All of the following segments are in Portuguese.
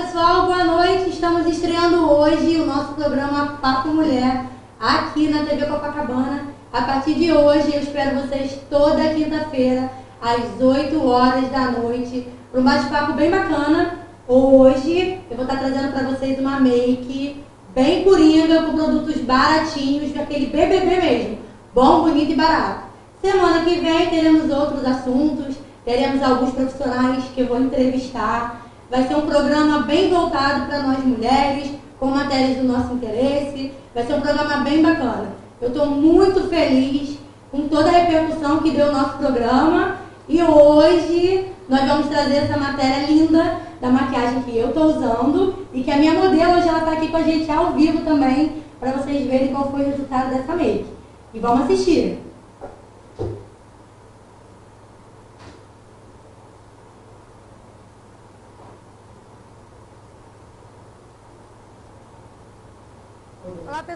pessoal, boa noite. Estamos estreando hoje o nosso programa Papo Mulher aqui na TV Copacabana. A partir de hoje, eu espero vocês toda quinta-feira às 8 horas da noite para um bate-papo bem bacana. Hoje eu vou estar trazendo para vocês uma make bem coringa com produtos baratinhos, daquele BBB mesmo, bom, bonito e barato. Semana que vem teremos outros assuntos, teremos alguns profissionais que eu vou entrevistar Vai ser um programa bem voltado para nós mulheres, com matérias do nosso interesse. Vai ser um programa bem bacana. Eu estou muito feliz com toda a repercussão que deu o nosso programa. E hoje nós vamos trazer essa matéria linda da maquiagem que eu estou usando e que a minha modelo hoje ela está aqui com a gente ao vivo também para vocês verem qual foi o resultado dessa make. E vamos assistir!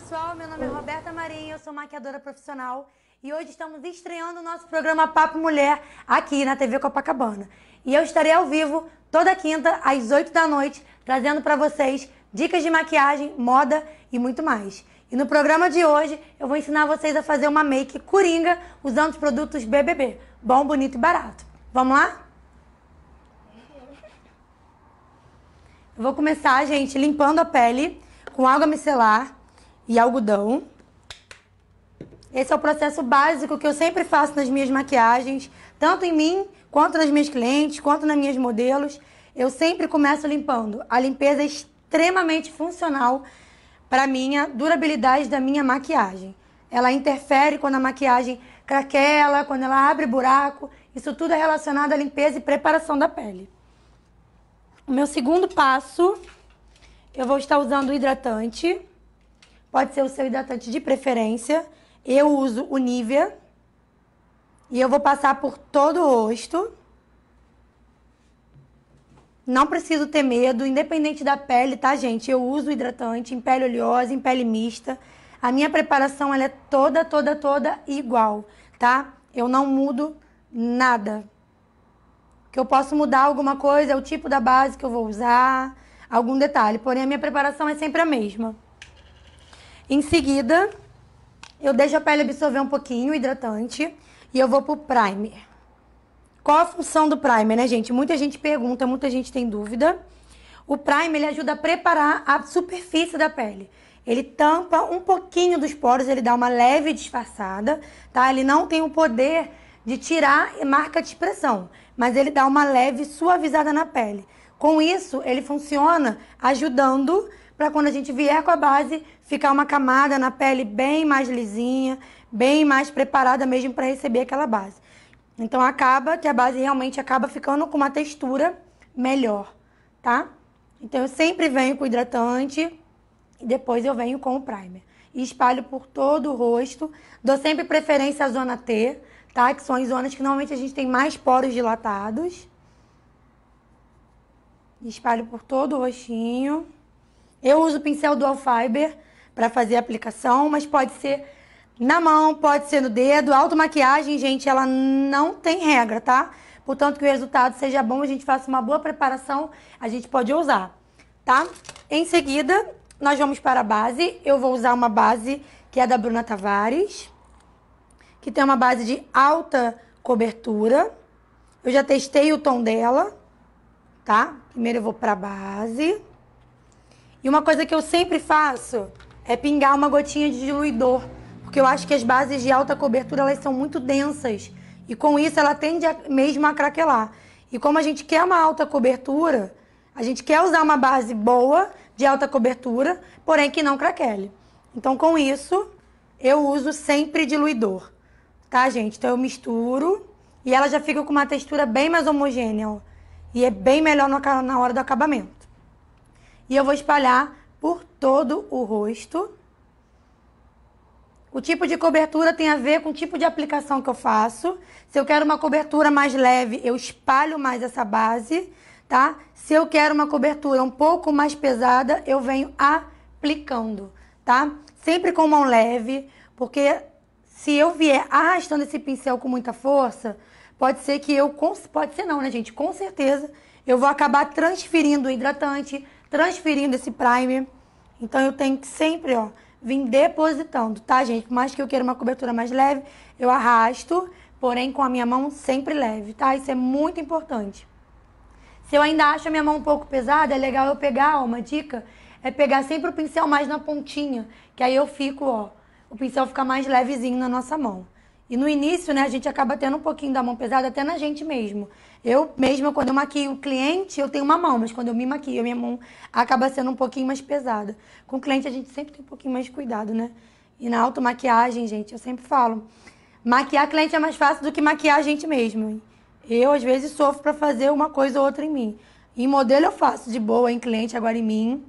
pessoal, meu nome é Roberta Marinho, eu sou maquiadora profissional e hoje estamos estreando o nosso programa Papo Mulher aqui na TV Copacabana. E eu estarei ao vivo toda quinta às 8 da noite trazendo para vocês dicas de maquiagem, moda e muito mais. E no programa de hoje eu vou ensinar vocês a fazer uma make coringa usando os produtos BBB, bom, bonito e barato. Vamos lá? Eu vou começar, gente, limpando a pele com água micelar e algodão. Esse é o processo básico que eu sempre faço nas minhas maquiagens, tanto em mim, quanto nas minhas clientes, quanto nas minhas modelos. Eu sempre começo limpando. A limpeza é extremamente funcional para a minha durabilidade da minha maquiagem. Ela interfere quando a maquiagem craquela, quando ela abre buraco. Isso tudo é relacionado à limpeza e preparação da pele. O meu segundo passo, eu vou estar usando o hidratante. Pode ser o seu hidratante de preferência. Eu uso o Nivea. E eu vou passar por todo o rosto. Não preciso ter medo, independente da pele, tá, gente? Eu uso hidratante em pele oleosa, em pele mista. A minha preparação ela é toda, toda, toda igual, tá? Eu não mudo nada. Que eu posso mudar alguma coisa, é o tipo da base que eu vou usar, algum detalhe. Porém, a minha preparação é sempre a mesma. Em seguida, eu deixo a pele absorver um pouquinho, o hidratante, e eu vou pro primer. Qual a função do primer, né, gente? Muita gente pergunta, muita gente tem dúvida. O primer, ele ajuda a preparar a superfície da pele. Ele tampa um pouquinho dos poros, ele dá uma leve disfarçada, tá? Ele não tem o poder de tirar marca de expressão, mas ele dá uma leve suavizada na pele. Com isso, ele funciona ajudando para quando a gente vier com a base ficar uma camada na pele bem mais lisinha, bem mais preparada mesmo para receber aquela base. Então acaba que a base realmente acaba ficando com uma textura melhor, tá? Então eu sempre venho com hidratante e depois eu venho com o primer. E espalho por todo o rosto. Dou sempre preferência à zona T, tá? Que são as zonas que normalmente a gente tem mais poros dilatados. Espalho por todo o rostinho. Eu uso o pincel Dual Fiber para fazer a aplicação, mas pode ser na mão, pode ser no dedo. Auto maquiagem, gente, ela não tem regra, tá? Portanto, que o resultado seja bom, a gente faça uma boa preparação, a gente pode usar, tá? Em seguida, nós vamos para a base. Eu vou usar uma base que é da Bruna Tavares, que tem uma base de alta cobertura. Eu já testei o tom dela, tá? Primeiro eu vou para a base. E uma coisa que eu sempre faço é pingar uma gotinha de diluidor, porque eu acho que as bases de alta cobertura elas são muito densas e com isso ela tende a, mesmo a craquelar. E como a gente quer uma alta cobertura, a gente quer usar uma base boa de alta cobertura, porém que não craquele. Então com isso eu uso sempre diluidor, tá gente? Então eu misturo e ela já fica com uma textura bem mais homogênea ó, e é bem melhor no, na hora do acabamento. E eu vou espalhar por todo o rosto. O tipo de cobertura tem a ver com o tipo de aplicação que eu faço. Se eu quero uma cobertura mais leve, eu espalho mais essa base, tá? Se eu quero uma cobertura um pouco mais pesada, eu venho aplicando, tá? Sempre com mão leve, porque se eu vier arrastando esse pincel com muita força, pode ser que eu pode ser não, né, gente? Com certeza eu vou acabar transferindo o hidratante, transferindo esse primer, Então eu tenho que sempre, ó, vir depositando, tá, gente? Por mais que eu queira uma cobertura mais leve, eu arrasto, porém com a minha mão sempre leve, tá? Isso é muito importante. Se eu ainda acho a minha mão um pouco pesada, é legal eu pegar, ó, uma dica, é pegar sempre o pincel mais na pontinha, que aí eu fico, ó, o pincel fica mais levezinho na nossa mão. E no início, né, a gente acaba tendo um pouquinho da mão pesada até na gente mesmo. Eu mesma, quando eu maquio o cliente, eu tenho uma mão, mas quando eu me maquio, a minha mão acaba sendo um pouquinho mais pesada. Com o cliente, a gente sempre tem um pouquinho mais de cuidado, né? E na automaquiagem, gente, eu sempre falo, maquiar cliente é mais fácil do que maquiar a gente mesmo. Eu, às vezes, sofro para fazer uma coisa ou outra em mim. Em modelo, eu faço de boa em cliente, agora em mim.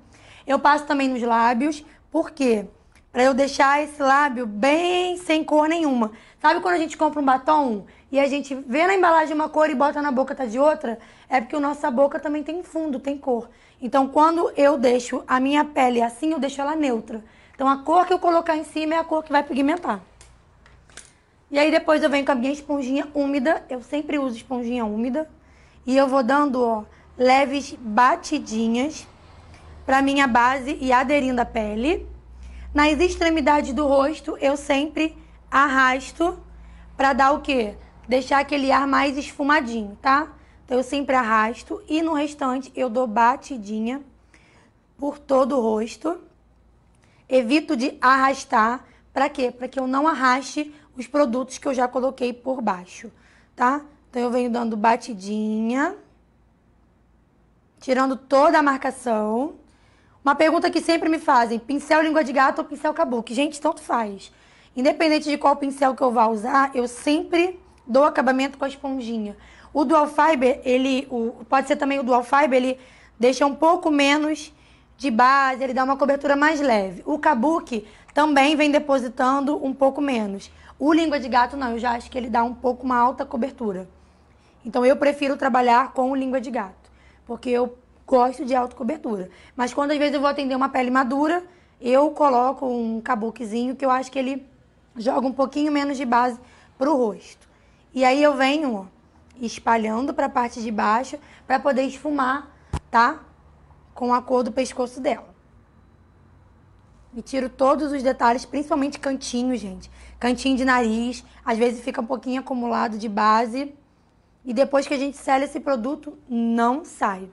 Eu passo também nos lábios, por quê? Porque para eu deixar esse lábio bem sem cor nenhuma. Sabe quando a gente compra um batom e a gente vê na embalagem uma cor e bota na boca tá de outra? É porque a nossa boca também tem fundo, tem cor. Então quando eu deixo a minha pele assim, eu deixo ela neutra. Então a cor que eu colocar em cima é a cor que vai pigmentar. E aí depois eu venho com a minha esponjinha úmida, eu sempre uso esponjinha úmida, e eu vou dando, ó, leves batidinhas para minha base e aderindo à pele. Nas extremidades do rosto, eu sempre arrasto para dar o quê? Deixar aquele ar mais esfumadinho, tá? Então, eu sempre arrasto e no restante eu dou batidinha por todo o rosto. Evito de arrastar. Para quê? Para que eu não arraste os produtos que eu já coloquei por baixo, tá? Então, eu venho dando batidinha, tirando toda a marcação. Uma pergunta que sempre me fazem: pincel língua de gato ou pincel kabuki? Gente, tanto faz. Independente de qual pincel que eu vá usar, eu sempre dou acabamento com a esponjinha. O dual fiber, ele o, pode ser também o dual fiber, ele deixa um pouco menos de base, ele dá uma cobertura mais leve. O kabuki também vem depositando um pouco menos. O língua de gato não, eu já acho que ele dá um pouco uma alta cobertura. Então eu prefiro trabalhar com o língua de gato, porque eu gosto de cobertura, Mas quando às vezes eu vou atender uma pele madura, eu coloco um cabuquezinho que eu acho que ele joga um pouquinho menos de base pro rosto. E aí eu venho espalhando para a parte de baixo para poder esfumar, tá? Com a cor do pescoço dela. E tiro todos os detalhes, principalmente cantinho, gente. Cantinho de nariz, às vezes fica um pouquinho acumulado de base. E depois que a gente sela esse produto, não sai.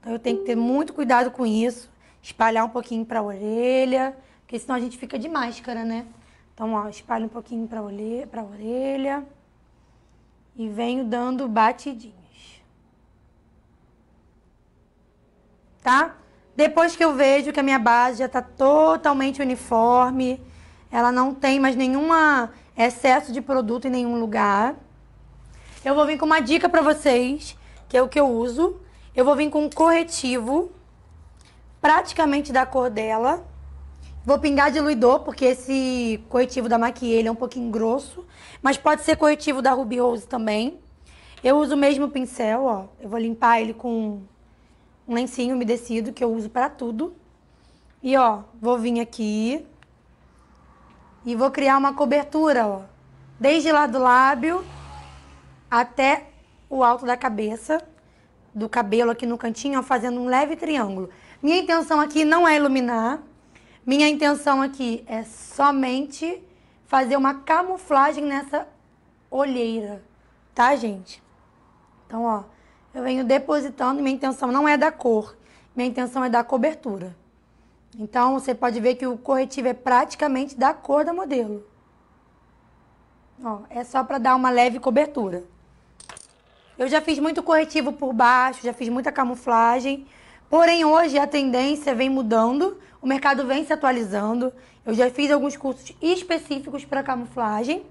Então eu tenho que ter muito cuidado com isso, espalhar um pouquinho para a orelha, porque senão a gente fica de máscara, né? Então, ó, espalho um pouquinho para orelha, orelha e venho dando batidinhas. Tá? Depois que eu vejo que a minha base já está totalmente uniforme, ela não tem mais nenhum excesso de produto em nenhum lugar. Eu vou vir com uma dica para vocês, que é o que eu uso, eu vou vir com um corretivo, praticamente da cor dela. Vou pingar diluidor, porque esse corretivo da ele é um pouquinho grosso. Mas pode ser corretivo da Ruby Rose também. Eu uso o mesmo pincel, ó. Eu vou limpar ele com um lencinho umedecido, que eu uso para tudo. E, ó, vou vir aqui. E vou criar uma cobertura, ó. Desde lá do lábio até o alto da cabeça do cabelo aqui no cantinho, ó, fazendo um leve triângulo. Minha intenção aqui não é iluminar. Minha intenção aqui é somente fazer uma camuflagem nessa olheira, tá, gente? Então, ó, eu venho depositando, minha intenção não é da cor, minha intenção é da cobertura. Então, você pode ver que o corretivo é praticamente da cor da modelo. Ó, é só para dar uma leve cobertura. Eu já fiz muito corretivo por baixo, já fiz muita camuflagem. Porém, hoje a tendência vem mudando, o mercado vem se atualizando. Eu já fiz alguns cursos específicos para camuflagem.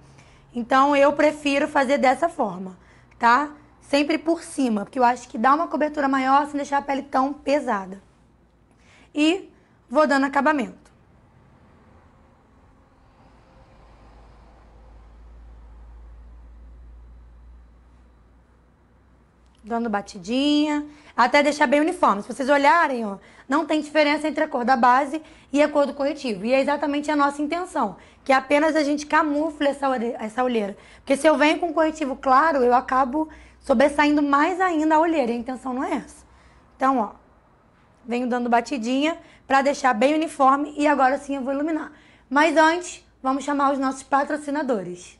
Então, eu prefiro fazer dessa forma, tá? Sempre por cima, porque eu acho que dá uma cobertura maior sem deixar a pele tão pesada. E vou dando acabamento. dando batidinha, até deixar bem uniforme. Se vocês olharem, ó, não tem diferença entre a cor da base e a cor do corretivo. E é exatamente a nossa intenção, que é apenas a gente camufla essa, olheira. Porque se eu venho com um corretivo claro, eu acabo sobressaindo mais ainda a olheira. E a intenção não é essa. Então, ó, venho dando batidinha para deixar bem uniforme e agora sim eu vou iluminar. Mas antes, vamos chamar os nossos patrocinadores.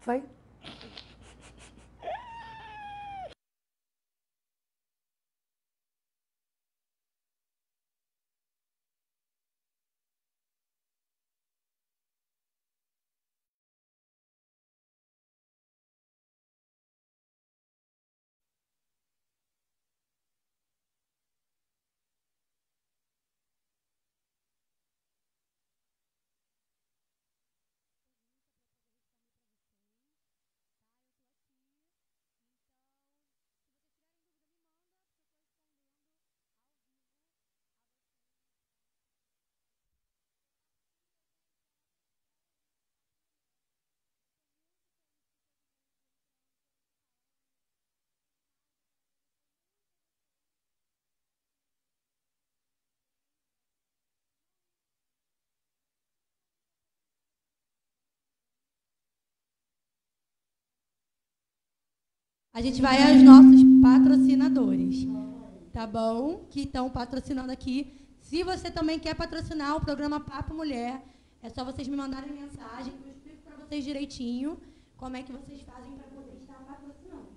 Foi? A gente vai aos nossos patrocinadores, tá bom? Que estão patrocinando aqui. Se você também quer patrocinar o programa Papo Mulher, é só vocês me mandarem mensagem, eu explico para vocês direitinho como é que vocês fazem para poder estar patrocinando,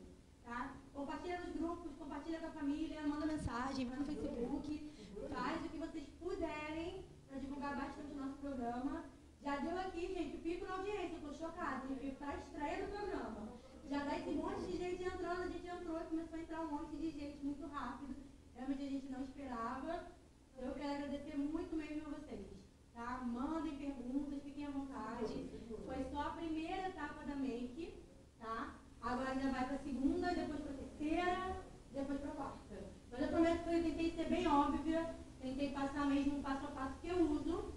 tá? Compartilha nos grupos, compartilha com a família, manda mensagem, vai no Facebook, faz o que vocês puderem para divulgar bastante o nosso programa. Já deu aqui, gente, pico na audiência, eu estou chocada, o para a estreia do programa já dá tá esse monte de gente entrando, a gente entrou, começou a entrar um monte de gente muito rápido. Realmente a gente não esperava. Eu quero agradecer muito mesmo a vocês. Tá? Mandem perguntas, fiquem à vontade. Foi só a primeira etapa da make, tá? Agora ainda vai para a segunda, depois para a terceira, depois para a quarta. Mas eu prometo que eu tentei ser bem óbvia, tentei passar mesmo um passo a passo que eu uso.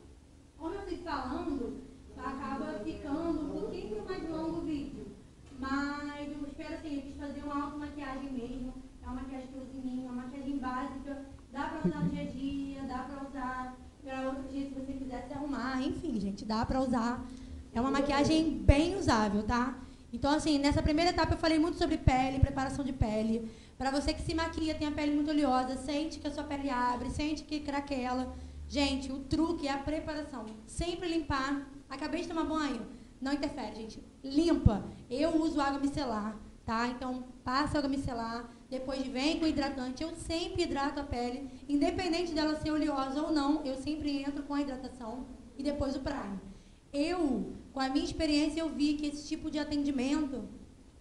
Como eu fico falando, acaba ficando um pouquinho mais longo o vídeo mas eu espero assim, eu quis fazer uma auto-maquiagem mesmo. É uma maquiagem que eu uso em mim, é uma maquiagem básica, dá pra usar no dia a dia, dá pra usar pra outro dia se você quiser se arrumar, enfim, gente, dá pra usar. É uma maquiagem bem usável, tá? Então, assim, nessa primeira etapa eu falei muito sobre pele, preparação de pele. Para você que se maquia, tem a pele muito oleosa, sente que a sua pele abre, sente que craquela. Gente, o truque é a preparação. Sempre limpar. Acabei de tomar banho, não interfere, gente limpa. Eu uso água micelar, tá? Então, passa água micelar, depois vem com hidratante. Eu sempre hidrato a pele, independente dela ser oleosa ou não, eu sempre entro com a hidratação e depois o prime. Eu, com a minha experiência, eu vi que esse tipo de atendimento,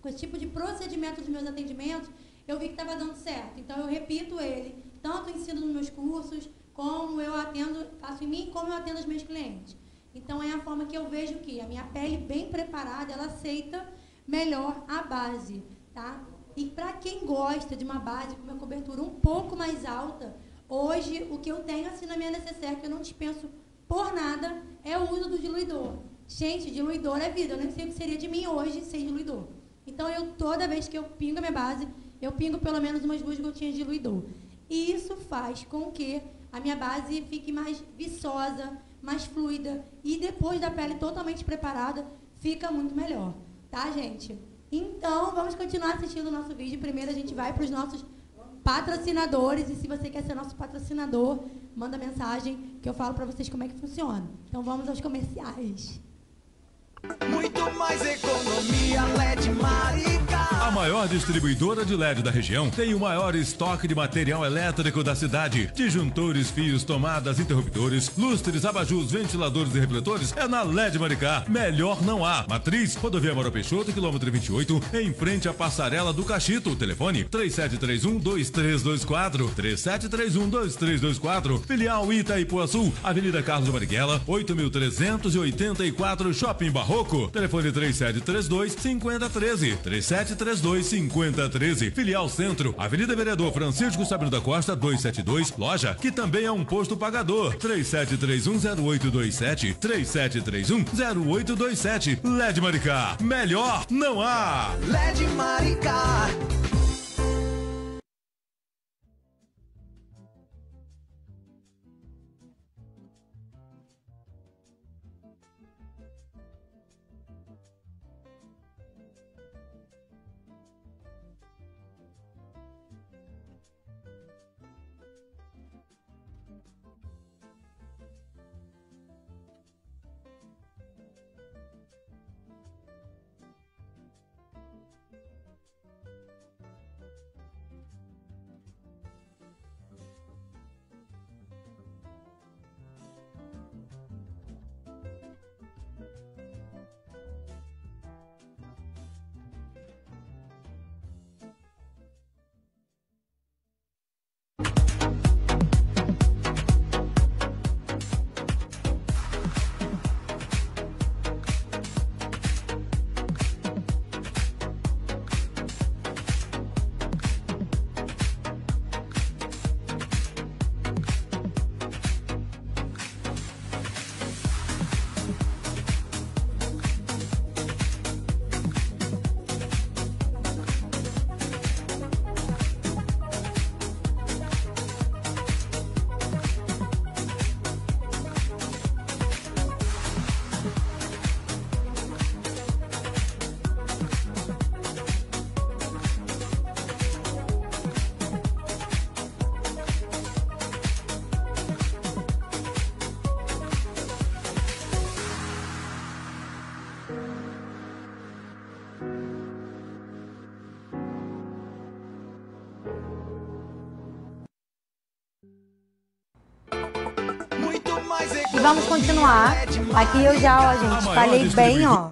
com esse tipo de procedimento dos meus atendimentos, eu vi que estava dando certo. Então, eu repito ele, tanto ensino nos meus cursos, como eu atendo, faço em mim, como eu atendo os meus clientes. Então é a forma que eu vejo que a minha pele bem preparada, ela aceita melhor a base, tá? E para quem gosta de uma base com uma cobertura um pouco mais alta, hoje o que eu tenho assim na minha necessaire que eu não dispenso por nada é o uso do diluidor. Gente, diluidor é vida. Eu nem sei o que seria de mim hoje sem diluidor. Então eu toda vez que eu pingo a minha base, eu pingo pelo menos umas duas gotinhas de diluidor. E isso faz com que a minha base fique mais viçosa, mais fluida e depois da pele totalmente preparada, fica muito melhor, tá, gente? Então, vamos continuar assistindo o nosso vídeo. Primeiro a gente vai para os nossos patrocinadores e se você quer ser nosso patrocinador, manda mensagem que eu falo para vocês como é que funciona. Então, vamos aos comerciais. Muito mais economia, LED Maricá. A maior distribuidora de LED da região tem o maior estoque de material elétrico da cidade. Disjuntores, fios, tomadas, interruptores, lustres, abajus, ventiladores e refletores é na LED Maricá. Melhor não há. Matriz, rodovia Moro Peixoto, quilômetro 28, em frente à passarela do Cachito. Telefone 3731-2324. 3731-2324. Filial Itaipuaçu, Avenida Carlos Marighella, 8.384, Shopping Barro. Marroco. Telefone 3732 5013. 3732 5013. Filial Centro, Avenida Vereador Francisco Sabino da Costa 272, loja, que também é um posto pagador. 3731 0827 3731 0827 LED Maricá. Melhor não há. LED Maricá. vamos continuar. Aqui eu já, ó, gente, falei bem, ó,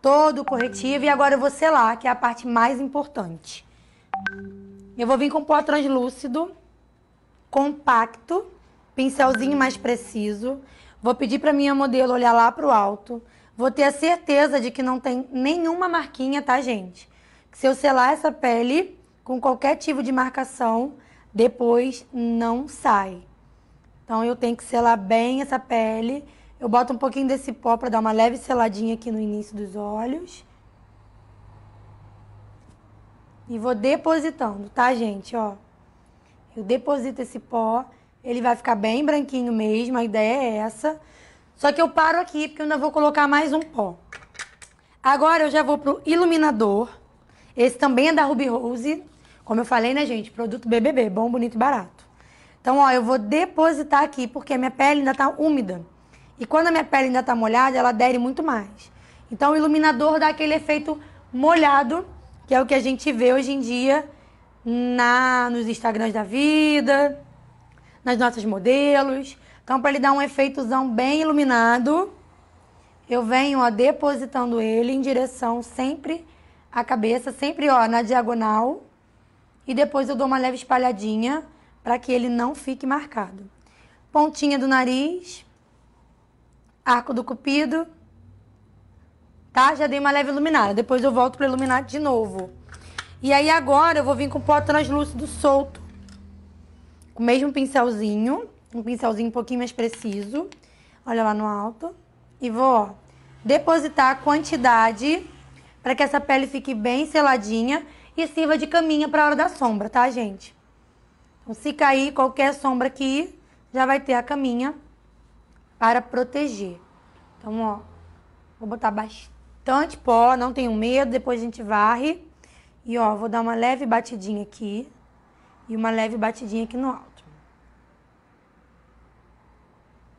todo o corretivo. E agora eu vou selar, que é a parte mais importante. Eu vou vir com pó translúcido, compacto, pincelzinho mais preciso. Vou pedir para minha modelo olhar lá pro alto. Vou ter a certeza de que não tem nenhuma marquinha, tá, gente? se eu selar essa pele com qualquer tipo de marcação, depois não sai. Então eu tenho que selar bem essa pele. Eu boto um pouquinho desse pó para dar uma leve seladinha aqui no início dos olhos. E vou depositando, tá, gente? Ó, eu deposito esse pó, ele vai ficar bem branquinho mesmo, a ideia é essa. Só que eu paro aqui, porque eu ainda vou colocar mais um pó. Agora eu já vou pro iluminador. Esse também é da Ruby Rose. Como eu falei, né, gente? Produto BBB, bom, bonito e barato. Então, ó, eu vou depositar aqui, porque a minha pele ainda está úmida. E quando a minha pele ainda está molhada, ela adere muito mais. Então, o iluminador dá aquele efeito molhado, que é o que a gente vê hoje em dia na nos Instagrams da vida, nas nossas modelos. Então, para ele dar um efeitozão bem iluminado, eu venho ó, depositando ele em direção sempre à cabeça, sempre ó, na diagonal. E depois eu dou uma leve espalhadinha para que ele não fique marcado. Pontinha do nariz, arco do cupido, tá? Já dei uma leve iluminada, depois eu volto para iluminar de novo. E aí agora eu vou vir com o pó translúcido solto, com o mesmo pincelzinho, um pincelzinho um pouquinho mais preciso, olha lá no alto, e vou ó, depositar a quantidade para que essa pele fique bem seladinha e sirva de caminha para a hora da sombra, tá, gente? Então, se cair qualquer sombra aqui, já vai ter a caminha para proteger. Então, ó, vou botar bastante pó, não tenho medo, depois a gente varre. E, ó, vou dar uma leve batidinha aqui e uma leve batidinha aqui no alto.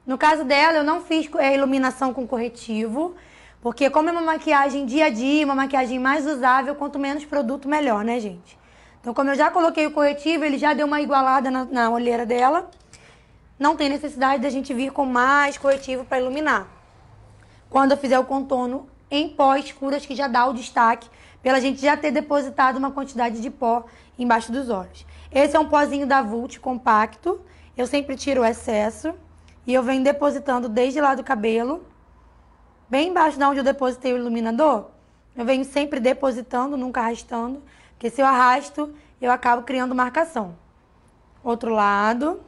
No caso dela, eu não fiz a é, iluminação com corretivo, porque como é uma maquiagem dia a dia, uma maquiagem mais usável, quanto menos produto, melhor, né, gente? Então, como eu já coloquei o corretivo, ele já deu uma igualada na, na olheira dela. Não tem necessidade da gente vir com mais corretivo para iluminar. Quando eu fizer o contorno em pó escuras, que já dá o destaque, pela gente já ter depositado uma quantidade de pó embaixo dos olhos. Esse é um pozinho da Vult compacto. Eu sempre tiro o excesso e eu venho depositando desde lá do cabelo, bem embaixo da onde eu depositei o iluminador. Eu venho sempre depositando, nunca arrastando. Porque se eu arrasto, eu acabo criando marcação. Outro lado.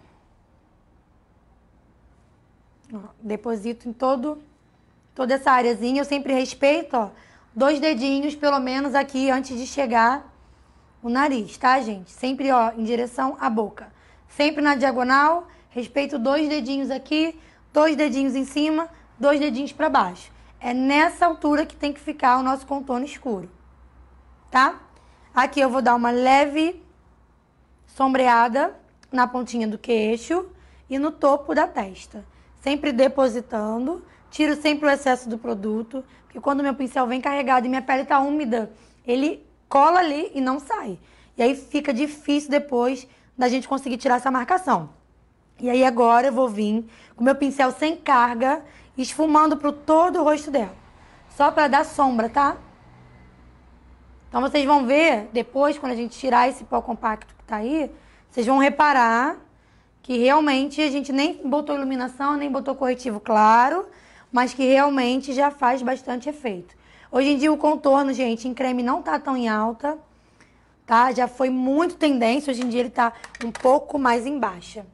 Deposito em todo, toda essa areazinha. Eu sempre respeito, ó, dois dedinhos, pelo menos, aqui antes de chegar o nariz, tá, gente? Sempre, ó, em direção à boca. Sempre na diagonal, respeito dois dedinhos aqui, dois dedinhos em cima, dois dedinhos para baixo. É nessa altura que tem que ficar o nosso contorno escuro, tá? Aqui eu vou dar uma leve sombreada na pontinha do queixo e no topo da testa. Sempre depositando, tiro sempre o excesso do produto, porque quando meu pincel vem carregado e minha pele tá úmida, ele cola ali e não sai. E aí fica difícil depois da gente conseguir tirar essa marcação. E aí agora eu vou vir com meu pincel sem carga, esfumando pro todo o rosto dela. Só para dar sombra, tá? Então vocês vão ver depois, quando a gente tirar esse pó compacto que está aí, vocês vão reparar que realmente a gente nem botou iluminação, nem botou corretivo claro, mas que realmente já faz bastante efeito. Hoje em dia o contorno, gente, em creme não tá tão em alta, tá? Já foi muito tendência, hoje em dia ele tá um pouco mais em baixa,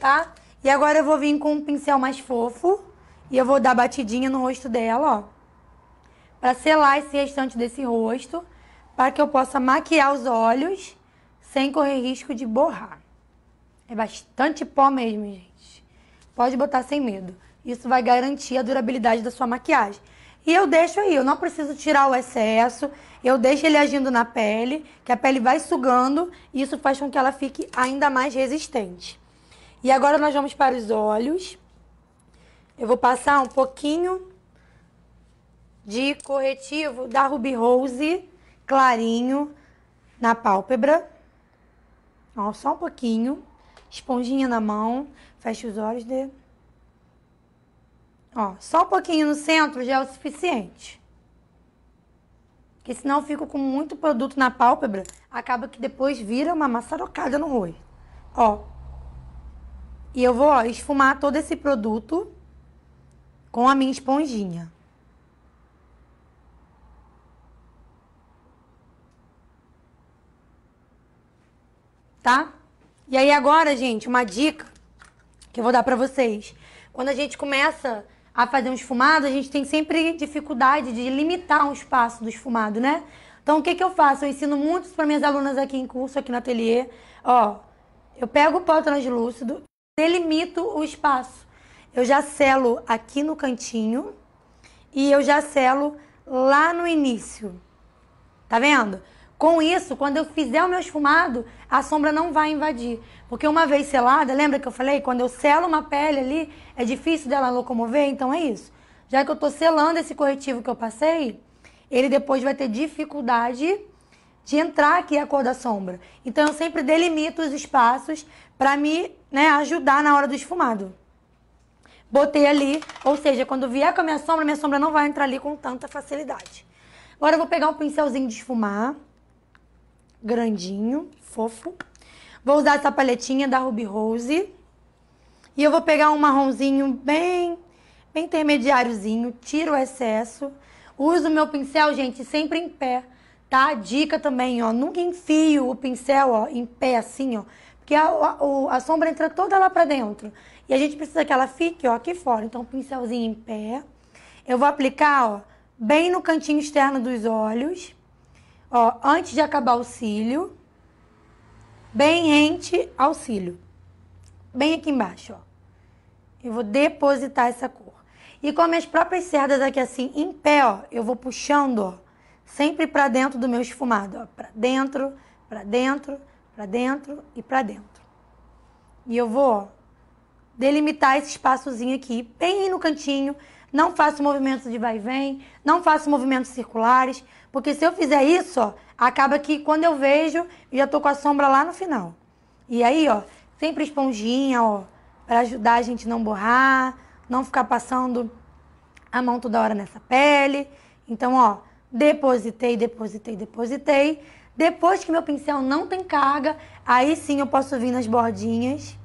tá? E agora eu vou vir com um pincel mais fofo e eu vou dar batidinha no rosto dela, ó. Pra selar esse restante desse rosto para que eu possa maquiar os olhos sem correr risco de borrar. É bastante pó mesmo, gente. Pode botar sem medo. Isso vai garantir a durabilidade da sua maquiagem. E eu deixo aí, eu não preciso tirar o excesso, eu deixo ele agindo na pele, que a pele vai sugando, e isso faz com que ela fique ainda mais resistente. E agora nós vamos para os olhos. Eu vou passar um pouquinho de corretivo da Ruby Rose clarinho na pálpebra. Ó, só um pouquinho. Esponjinha na mão. Fecha os olhos, dê. Ó, só um pouquinho no centro já é o suficiente. Porque senão eu fico com muito produto na pálpebra, acaba que depois vira uma maçarocada no rosto. Ó. E eu vou ó, esfumar todo esse produto com a minha esponjinha. tá? E aí agora, gente, uma dica que eu vou dar para vocês. Quando a gente começa a fazer um esfumado, a gente tem sempre dificuldade de limitar um espaço do esfumado, né? Então, o que, que eu faço? Eu ensino muito para minhas alunas aqui em curso, aqui no ateliê. Ó, eu pego o pó translúcido, delimito o espaço. Eu já selo aqui no cantinho e eu já selo lá no início. Tá vendo? Com isso, quando eu fizer o meu esfumado, a sombra não vai invadir. Porque uma vez selada, lembra que eu falei? Quando eu selo uma pele ali, é difícil dela locomover, então é isso. Já que eu estou selando esse corretivo que eu passei, ele depois vai ter dificuldade de entrar aqui a cor da sombra. Então eu sempre delimito os espaços para me né, ajudar na hora do esfumado. Botei ali, ou seja, quando vier com a minha sombra, minha sombra não vai entrar ali com tanta facilidade. Agora eu vou pegar um pincelzinho de esfumar grandinho, fofo. Vou usar essa paletinha da Ruby Rose. E eu vou pegar um marronzinho bem, bem intermediáriozinho, tiro o excesso. Uso meu pincel, gente, sempre em pé, tá? Dica também, ó, nunca enfio o pincel, ó, em pé assim, ó. Porque a, a, a sombra entra toda lá pra dentro. E a gente precisa que ela fique, ó, aqui fora. Então, pincelzinho em pé. Eu vou aplicar, ó, bem no cantinho externo dos olhos. Ó, antes de acabar o cílio bem rente ao cílio Bem aqui embaixo, ó. Eu vou depositar essa cor. E com as minhas próprias cerdas aqui assim, em pé, ó, eu vou puxando, ó, sempre para dentro do meu esfumado, ó, para dentro, para dentro, para dentro e para dentro. E eu vou, ó, delimitar esse espaçozinho aqui, bem no cantinho, não faço movimentos de vai e vem, não faço movimentos circulares, porque se eu fizer isso, ó, acaba que quando eu vejo, eu já tô com a sombra lá no final. E aí, ó, sempre esponjinha, ó, para ajudar a gente não borrar, não ficar passando a mão toda hora nessa pele. Então, ó, depositei, depositei, depositei. Depois que meu pincel não tem carga, aí sim eu posso vir nas bordinhas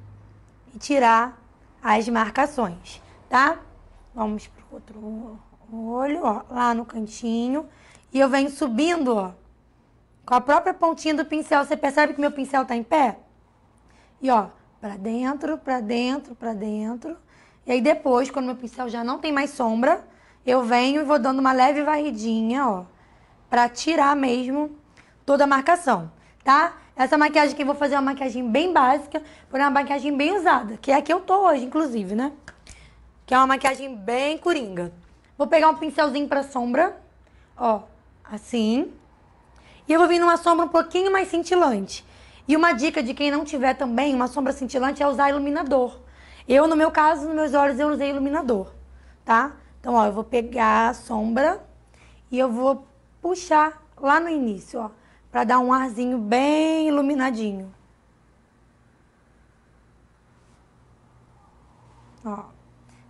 e tirar as marcações, tá? Vamos pro outro olho, ó, lá no cantinho. E eu venho subindo, ó. Com a própria pontinha do pincel, você percebe que meu pincel tá em pé? E ó, pra dentro, pra dentro, pra dentro. E aí depois, quando meu pincel já não tem mais sombra, eu venho e vou dando uma leve varridinha, ó. Pra tirar mesmo toda a marcação, tá? Essa maquiagem que eu vou fazer é uma maquiagem bem básica, porém uma maquiagem bem usada, que é a que eu tô hoje, inclusive, né? Que é uma maquiagem bem coringa. Vou pegar um pincelzinho pra sombra, ó, assim. E eu vou vir numa sombra um pouquinho mais cintilante. E uma dica de quem não tiver também uma sombra cintilante é usar iluminador. Eu, no meu caso, nos meus olhos, eu usei iluminador, tá? Então, ó, eu vou pegar a sombra e eu vou puxar lá no início, ó, pra dar um arzinho bem iluminadinho. Ó.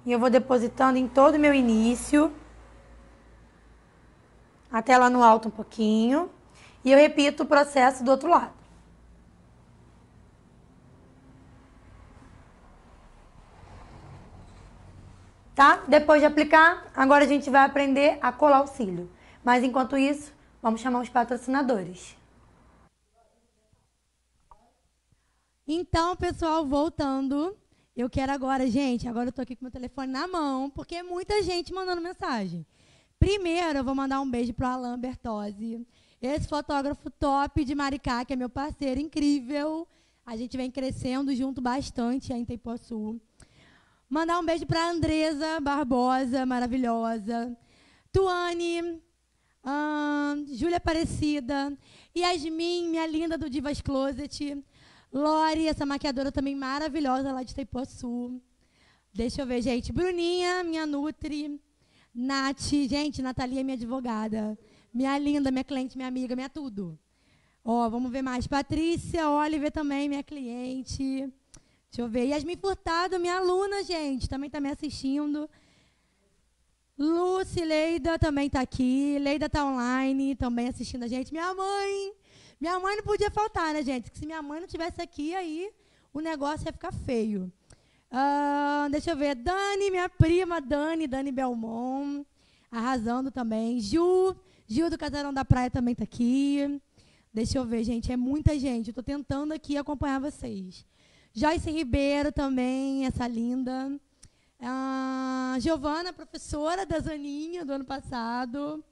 E eu vou depositando em todo o meu início até lá no alto um pouquinho. E eu repito o processo do outro lado. Tá? Depois de aplicar, agora a gente vai aprender a colar o cílio. Mas enquanto isso, vamos chamar os patrocinadores. Então, pessoal, voltando, eu quero agora, gente, agora eu tô aqui com meu telefone na mão, porque é muita gente mandando mensagem. Primeiro, eu vou mandar um beijo para o Alain Bertozzi, esse fotógrafo top de Maricá, que é meu parceiro incrível. A gente vem crescendo junto bastante aí em Tempoçu. Mandar um beijo para Andresa Barbosa, maravilhosa. Tuane, hum, Júlia Aparecida, Yasmin, minha linda do Divas Closet. Lori, essa maquiadora também maravilhosa lá de Taipuaçu. Deixa eu ver, gente. Bruninha, minha Nutri. Nath, gente, Natalia é minha advogada. Minha linda, minha cliente, minha amiga, minha tudo. Ó, vamos ver mais. Patrícia Oliver também, minha cliente. Deixa eu ver. Yasmin Furtado, minha aluna, gente, também está me assistindo. Lucy Leida também está aqui. Leida está online, também assistindo a gente. Minha mãe. Minha mãe não podia faltar, né, gente? Que se minha mãe não tivesse aqui, aí o negócio ia ficar feio. Uh, deixa eu ver. Dani, minha prima Dani, Dani Belmont. Arrasando também. Ju, Gil do Casarão da Praia também está aqui. Deixa eu ver, gente. É muita gente. Estou tentando aqui acompanhar vocês. Joyce Ribeiro também, essa linda. Uh, Giovana, professora da Zaninha do ano passado.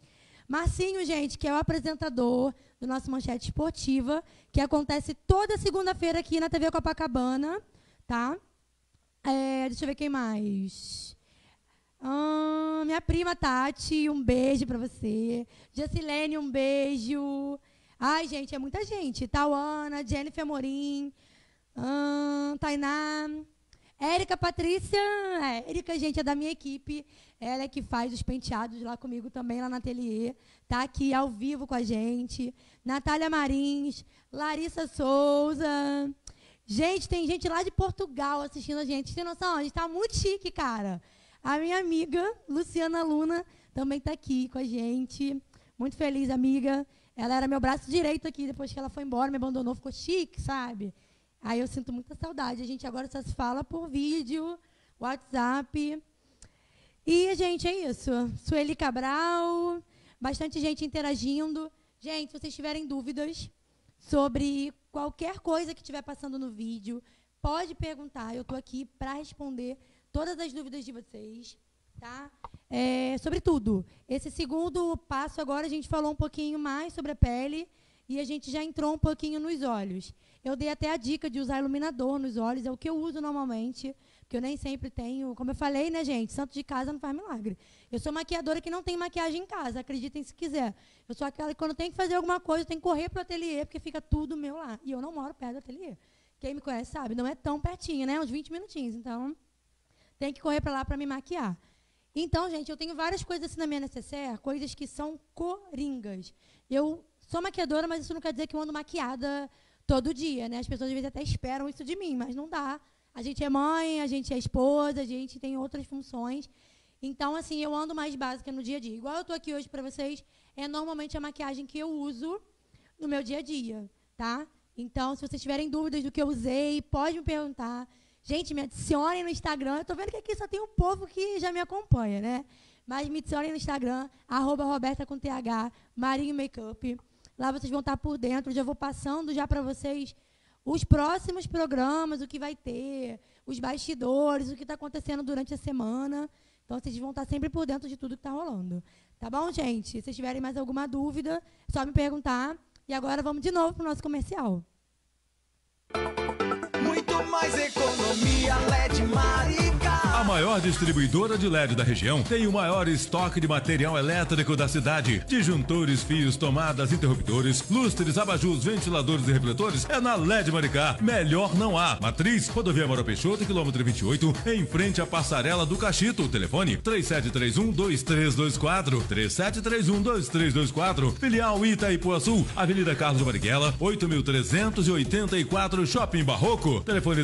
Marcinho, gente, que é o apresentador do nosso Manchete Esportiva, que acontece toda segunda-feira aqui na TV Copacabana, tá? É, deixa eu ver quem mais. Ah, minha prima Tati, um beijo para você. Jacilene, um beijo. Ai, gente, é muita gente. Tauana, Jennifer Morim, ah, Tainá, Érica Patrícia. É, Érica, gente, é da minha equipe. Ela é que faz os penteados lá comigo também, lá na ateliê. Tá aqui ao vivo com a gente. Natália Marins, Larissa Souza. Gente, tem gente lá de Portugal assistindo a gente. Tem noção? A gente está muito chique, cara. A minha amiga, Luciana Luna, também está aqui com a gente. Muito feliz, amiga. Ela era meu braço direito aqui, depois que ela foi embora, me abandonou, ficou chique, sabe? Aí eu sinto muita saudade. A gente agora só se fala por vídeo, WhatsApp. E, gente, é isso. Sueli Cabral, bastante gente interagindo. Gente, se vocês tiverem dúvidas, sobre qualquer coisa que estiver passando no vídeo. Pode perguntar, eu estou aqui para responder todas as dúvidas de vocês, tá? É, sobre tudo. Esse segundo passo agora a gente falou um pouquinho mais sobre a pele e a gente já entrou um pouquinho nos olhos. Eu dei até a dica de usar iluminador nos olhos, é o que eu uso normalmente, porque eu nem sempre tenho, como eu falei, né, gente, santo de casa não faz milagre. Eu sou maquiadora que não tem maquiagem em casa, acreditem se quiser. Eu sou aquela que quando tem que fazer alguma coisa, tem que correr para o ateliê, porque fica tudo meu lá. E eu não moro perto do ateliê. Quem me conhece sabe, não é tão pertinho, né? Uns 20 minutinhos. Então, tem que correr para lá para me maquiar. Então, gente, eu tenho várias coisas assim na minha necessaire, coisas que são coringas. Eu sou maquiadora, mas isso não quer dizer que eu ando maquiada todo dia, né? As pessoas às vezes até esperam isso de mim, mas não dá. A gente é mãe, a gente é esposa, a gente tem outras funções. Então, assim, eu ando mais básica no dia a dia. Igual eu estou aqui hoje para vocês, é normalmente a maquiagem que eu uso no meu dia a dia, tá? Então, se vocês tiverem dúvidas do que eu usei, pode me perguntar. Gente, me adicionem no Instagram. Eu tô vendo que aqui só tem um povo que já me acompanha, né? Mas me adicionem no Instagram, arroba Roberta com TH, Marinho Makeup. Lá vocês vão estar por dentro. Já vou passando já para vocês os próximos programas, o que vai ter, os bastidores, o que está acontecendo durante a semana. Então vocês vão estar sempre por dentro de tudo que está rolando. Tá bom, gente? Se vocês tiverem mais alguma dúvida, é só me perguntar. E agora vamos de novo para o nosso comercial. Música mais economia LED Maricá. A maior distribuidora de LED da região tem o maior estoque de material elétrico da cidade. Disjuntores, fios, tomadas, interruptores, lustres, abajus, ventiladores e refletores é na LED Maricá. Melhor não há. Matriz, rodovia Moro Peixoto, quilômetro 28, em frente à passarela do Cachito. Telefone 3731-2324. 3731-2324. Filial Itaipuaçu, Avenida Carlos Marighella, 8.384, Shopping Barroco. Telefone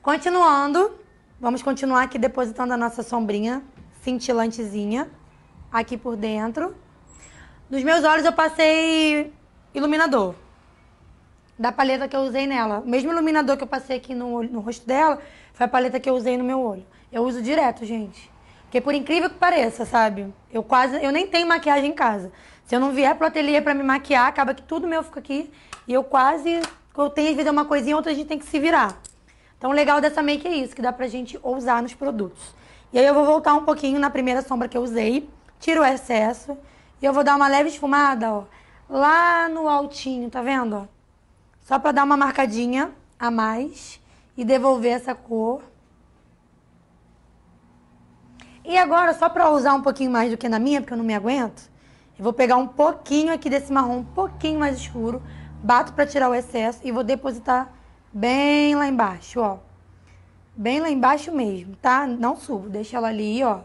Continuando, vamos continuar aqui depositando a nossa sombrinha cintilantezinha aqui por dentro. Nos meus olhos eu passei iluminador. Da paleta que eu usei nela. O mesmo iluminador que eu passei aqui no, no rosto dela foi a paleta que eu usei no meu olho. Eu uso direto, gente. Porque por incrível que pareça, sabe? Eu quase, eu nem tenho maquiagem em casa. Se eu não vier pro ateliê para me maquiar, acaba que tudo meu fica aqui e eu quase eu tenho às vezes uma coisinha, outra a gente tem que se virar. Então, o legal dessa make é isso, que dá pra gente ousar nos produtos. E aí eu vou voltar um pouquinho na primeira sombra que eu usei, tiro o excesso e eu vou dar uma leve esfumada, ó, lá no altinho, tá vendo, ó? Só pra dar uma marcadinha a mais e devolver essa cor. E agora, só pra usar um pouquinho mais do que na minha, porque eu não me aguento, eu vou pegar um pouquinho aqui desse marrom, um pouquinho mais escuro, bato pra tirar o excesso e vou depositar Bem lá embaixo, ó. Bem lá embaixo mesmo, tá? Não subo, deixa ela ali, ó.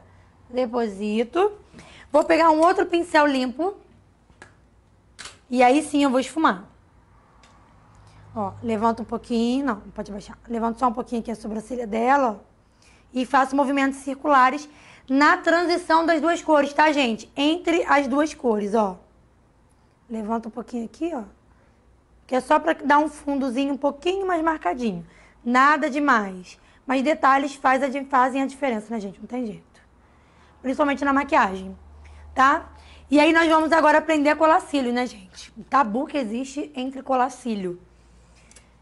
Deposito. Vou pegar um outro pincel limpo. E aí sim eu vou esfumar. Ó, levanta um pouquinho. Não, pode baixar. Levanta só um pouquinho aqui a sobrancelha dela. E faço movimentos circulares na transição das duas cores, tá, gente? Entre as duas cores, ó. Levanta um pouquinho aqui, ó que é só para dar um fundozinho um pouquinho mais marcadinho. Nada demais. Mas detalhes faz a, fazem a diferença, né, gente? Não tem jeito. Principalmente na maquiagem, tá? E aí nós vamos agora aprender a colar cílio, né, gente? O tabu que existe entre colar cílio.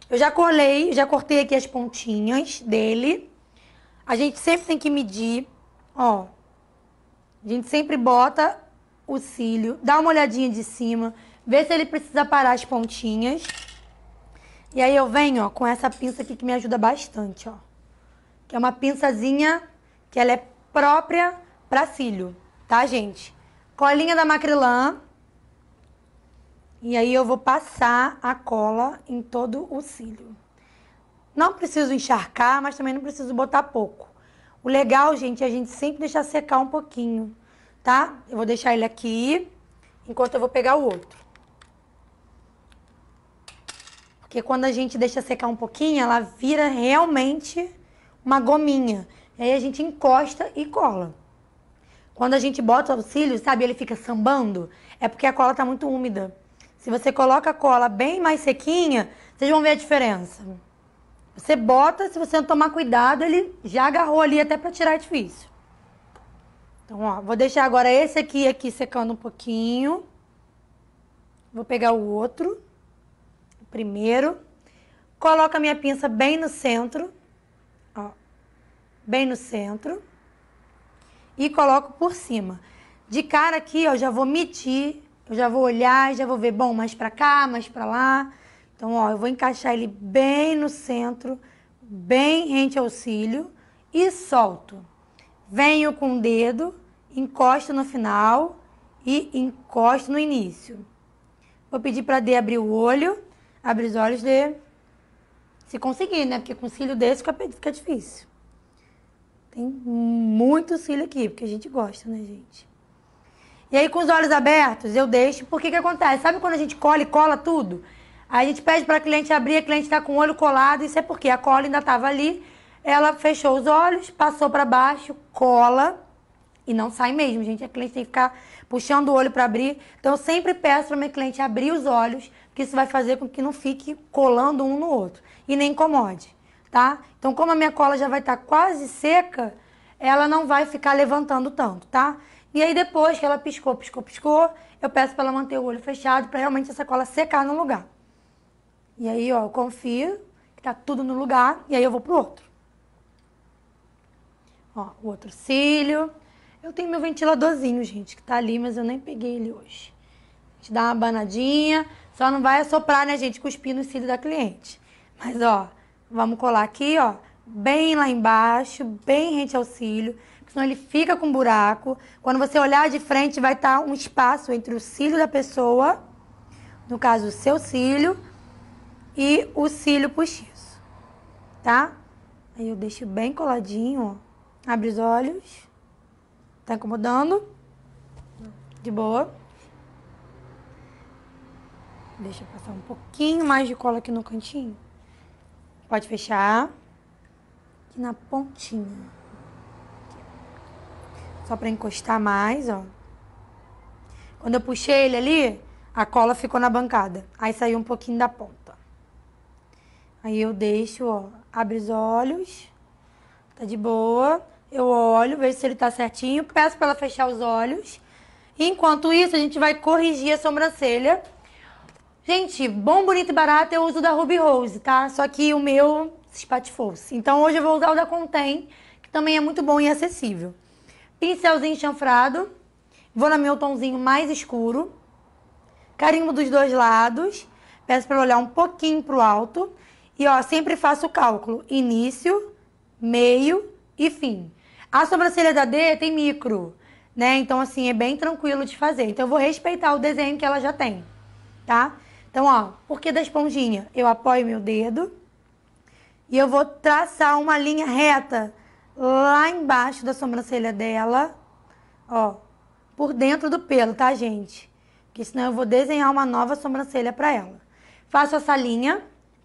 Eu já colei, já cortei aqui as pontinhas dele. A gente sempre tem que medir, ó. A gente sempre bota o cílio, dá uma olhadinha de cima. Ver se ele precisa parar as pontinhas. E aí eu venho, ó, com essa pinça aqui que me ajuda bastante, ó. Que é uma pinçazinha que ela é própria para cílio, tá, gente? Colinha da Macrilã. E aí eu vou passar a cola em todo o cílio. Não preciso encharcar, mas também não preciso botar pouco. O legal, gente, é a gente sempre deixar secar um pouquinho, tá? Eu vou deixar ele aqui, enquanto eu vou pegar o outro. Porque quando a gente deixa secar um pouquinho, ela vira realmente uma gominha. E aí a gente encosta e cola. Quando a gente bota o auxílio, sabe, ele fica sambando, é porque a cola está muito úmida. Se você coloca a cola bem mais sequinha, vocês vão ver a diferença. Você bota, se você não tomar cuidado, ele já agarrou ali até para tirar é difícil. Então, ó, vou deixar agora esse aqui aqui secando um pouquinho. Vou pegar o outro primeiro, coloco a minha pinça bem no centro, ó, bem no centro, e coloco por cima. De cara aqui, ó, já vou medir, eu já vou olhar, já vou ver, bom, mais pra cá, mais pra lá. Então, ó, eu vou encaixar ele bem no centro, bem rente ao cílio e solto. Venho com o dedo, encosto no final e encosto no início. Vou pedir para D abrir o olho abrir os olhos de se conseguir, né? Porque com cílio desse fica difícil. Tem muito cílio aqui, porque a gente gosta, né, gente? E aí, com os olhos abertos, eu deixo. Porque que acontece? Sabe quando a gente cola e cola tudo? Aí a gente pede para a cliente abrir, a cliente está com o olho colado. Isso é porque a cola ainda tava ali. Ela fechou os olhos, passou para baixo, cola e não sai mesmo, gente. A cliente tem que ficar puxando o olho para abrir. Então, eu sempre peço para minha cliente abrir os olhos, que isso vai fazer com que não fique colando um no outro e nem incomode, tá? Então, como a minha cola já vai estar tá quase seca, ela não vai ficar levantando tanto, tá? E aí depois que ela piscou, piscou, piscou, eu peço para ela manter o olho fechado para realmente essa cola secar no lugar. E aí, ó, eu confio que tá tudo no lugar e aí eu vou pro outro. Ó, o outro cílio. Eu tenho meu ventiladorzinho, gente, que tá ali, mas eu nem peguei ele hoje. A gente dá uma banadinha. Só não vai assoprar, né, gente, cuspir no cílio da cliente. Mas, ó, vamos colar aqui, ó, bem lá embaixo, bem rente ao cílio, senão ele fica com um buraco. Quando você olhar de frente, vai estar tá um espaço entre o cílio da pessoa, no caso, o seu cílio, e o cílio postiço, tá? Aí eu deixo bem coladinho, ó. Abre os olhos. Tá incomodando? De boa. Deixa passar um pouquinho mais de cola aqui no cantinho. Pode fechar. Aqui na pontinha. Só pra encostar mais, ó. Quando eu puxei ele ali, a cola ficou na bancada. Aí saiu um pouquinho da ponta. Aí eu deixo, ó. Abre os olhos. Tá de boa. Eu olho, vejo se ele tá certinho. Peço pra ela fechar os olhos. Enquanto isso, a gente vai corrigir a sobrancelha Gente, bom, bonito e barato eu é uso da Ruby Rose, tá? Só que o meu se Então hoje eu vou usar o da Contém, que também é muito bom e acessível. Pincelzinho chanfrado. Vou no meu tomzinho mais escuro. Carimbo dos dois lados. Peço para olhar um pouquinho pro alto. E ó, sempre faço o cálculo. Início, meio e fim. A sobrancelha da D tem micro, né? Então assim, é bem tranquilo de fazer. Então eu vou respeitar o desenho que ela já tem, tá? Então, ó, por que da esponjinha? Eu apoio meu dedo e eu vou traçar uma linha reta lá embaixo da sobrancelha dela, ó, por dentro do pelo, tá, gente? Porque senão eu vou desenhar uma nova sobrancelha para ela. Faço essa linha,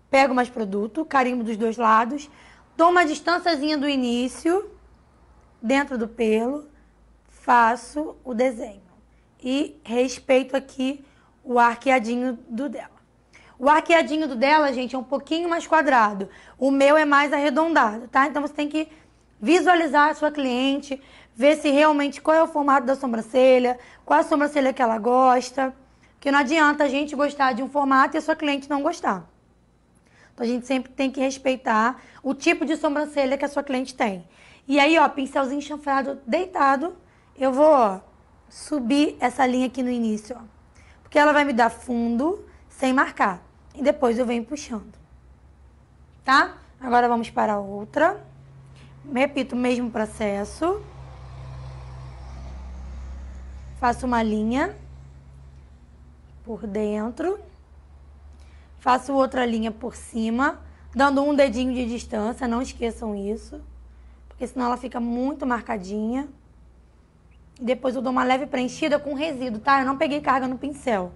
pego mais produto, carimbo dos dois lados, dou uma distânciazinha do início, dentro do pelo, faço o desenho. E respeito aqui o arqueadinho do dela. O arqueadinho do dela, gente, é um pouquinho mais quadrado. O meu é mais arredondado, tá? Então você tem que visualizar a sua cliente, ver se realmente qual é o formato da sobrancelha, qual a sobrancelha que ela gosta. Porque não adianta a gente gostar de um formato e a sua cliente não gostar. Então a gente sempre tem que respeitar o tipo de sobrancelha que a sua cliente tem. E aí, ó, pincelzinho chanfrado deitado, eu vou ó, subir essa linha aqui no início, ó. Porque ela vai me dar fundo sem marcar. E depois eu venho puxando. Tá? Agora vamos para outra. Repito o mesmo processo. Faço uma linha por dentro. Faço outra linha por cima, dando um dedinho de distância, não esqueçam isso. Porque senão ela fica muito marcadinha. Depois eu dou uma leve preenchida com resíduo, tá? Eu não peguei carga no pincel.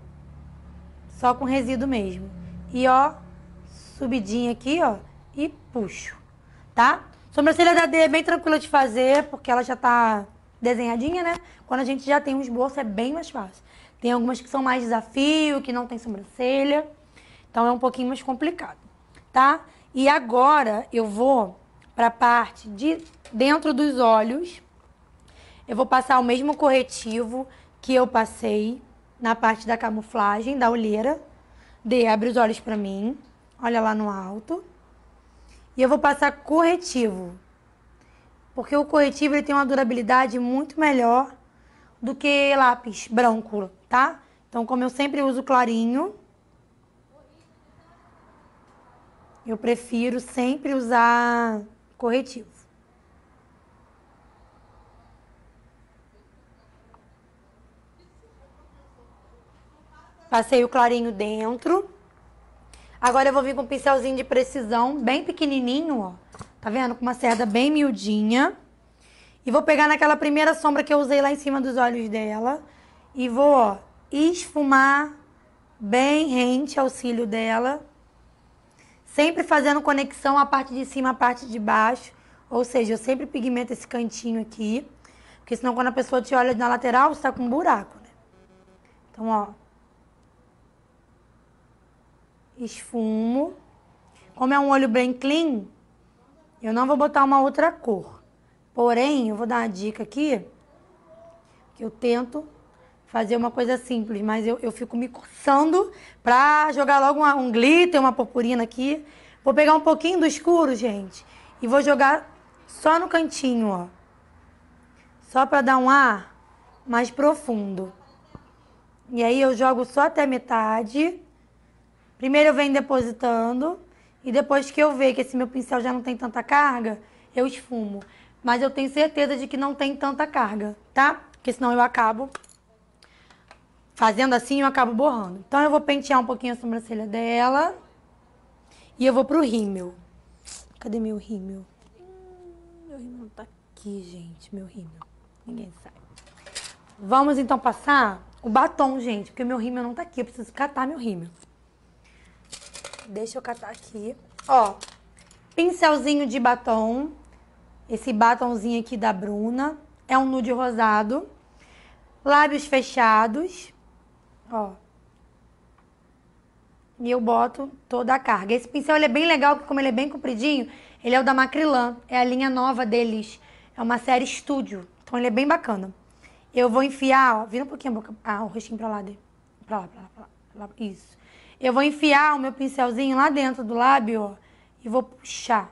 Só com resíduo mesmo. E ó, subidinha aqui, ó, e puxo, tá? Sobrancelha da D é bem tranquila de fazer, porque ela já tá desenhadinha, né? Quando a gente já tem um esboço é bem mais fácil. Tem algumas que são mais desafio, que não tem sobrancelha. Então é um pouquinho mais complicado, tá? E agora eu vou para a parte de dentro dos olhos eu vou passar o mesmo corretivo que eu passei na parte da camuflagem, da olheira. De abre os olhos para mim. Olha lá no alto. E eu vou passar corretivo. Porque o corretivo ele tem uma durabilidade muito melhor do que lápis branco, tá? Então, como eu sempre uso clarinho, eu prefiro sempre usar corretivo. Passei o clarinho dentro. Agora eu vou vir com um pincelzinho de precisão, bem pequenininho, ó. Tá vendo? Com uma cerda bem miudinha. E vou pegar naquela primeira sombra que eu usei lá em cima dos olhos dela. E vou, ó, esfumar bem rente ao cílio dela. Sempre fazendo conexão a parte de cima, a parte de baixo. Ou seja, eu sempre pigmento esse cantinho aqui. Porque senão quando a pessoa te olha na lateral, você tá com um buraco, né? Então, ó, esfumo. Como é um olho bem clean, eu não vou botar uma outra cor. Porém, eu vou dar uma dica aqui, que eu tento fazer uma coisa simples, mas eu, eu fico me coçando pra jogar logo uma, um glitter, uma purpurina aqui. Vou pegar um pouquinho do escuro, gente, e vou jogar só no cantinho, ó. Só pra dar um ar mais profundo. E aí eu jogo só até metade. Primeiro eu venho depositando e depois que eu ver que esse meu pincel já não tem tanta carga, eu esfumo. Mas eu tenho certeza de que não tem tanta carga, tá? Porque senão eu acabo fazendo assim, eu acabo borrando. Então eu vou pentear um pouquinho a sobrancelha dela e eu vou pro rímel. Cadê meu rímel? Hum, meu rímel tá aqui, gente, meu rímel. Ninguém sabe. Vamos então passar o batom, gente, porque meu rímel não tá aqui, eu preciso catar meu rímel. Deixa eu catar aqui. Ó, pincelzinho de batom. Esse batomzinho aqui da Bruna. É um nude rosado. Lábios fechados. Ó. E eu boto toda a carga. Esse pincel ele é bem legal, porque como ele é bem compridinho, ele é o da Macrilan. É a linha nova deles. É uma série estúdio. Então ele é bem bacana. Eu vou enfiar, ó, vira um pouquinho a boca, ah, o rostinho pra lá, de, pra lá, pra lá, pra lá, pra lá, isso. Eu vou enfiar o meu pincelzinho lá dentro do lábio e vou puxar.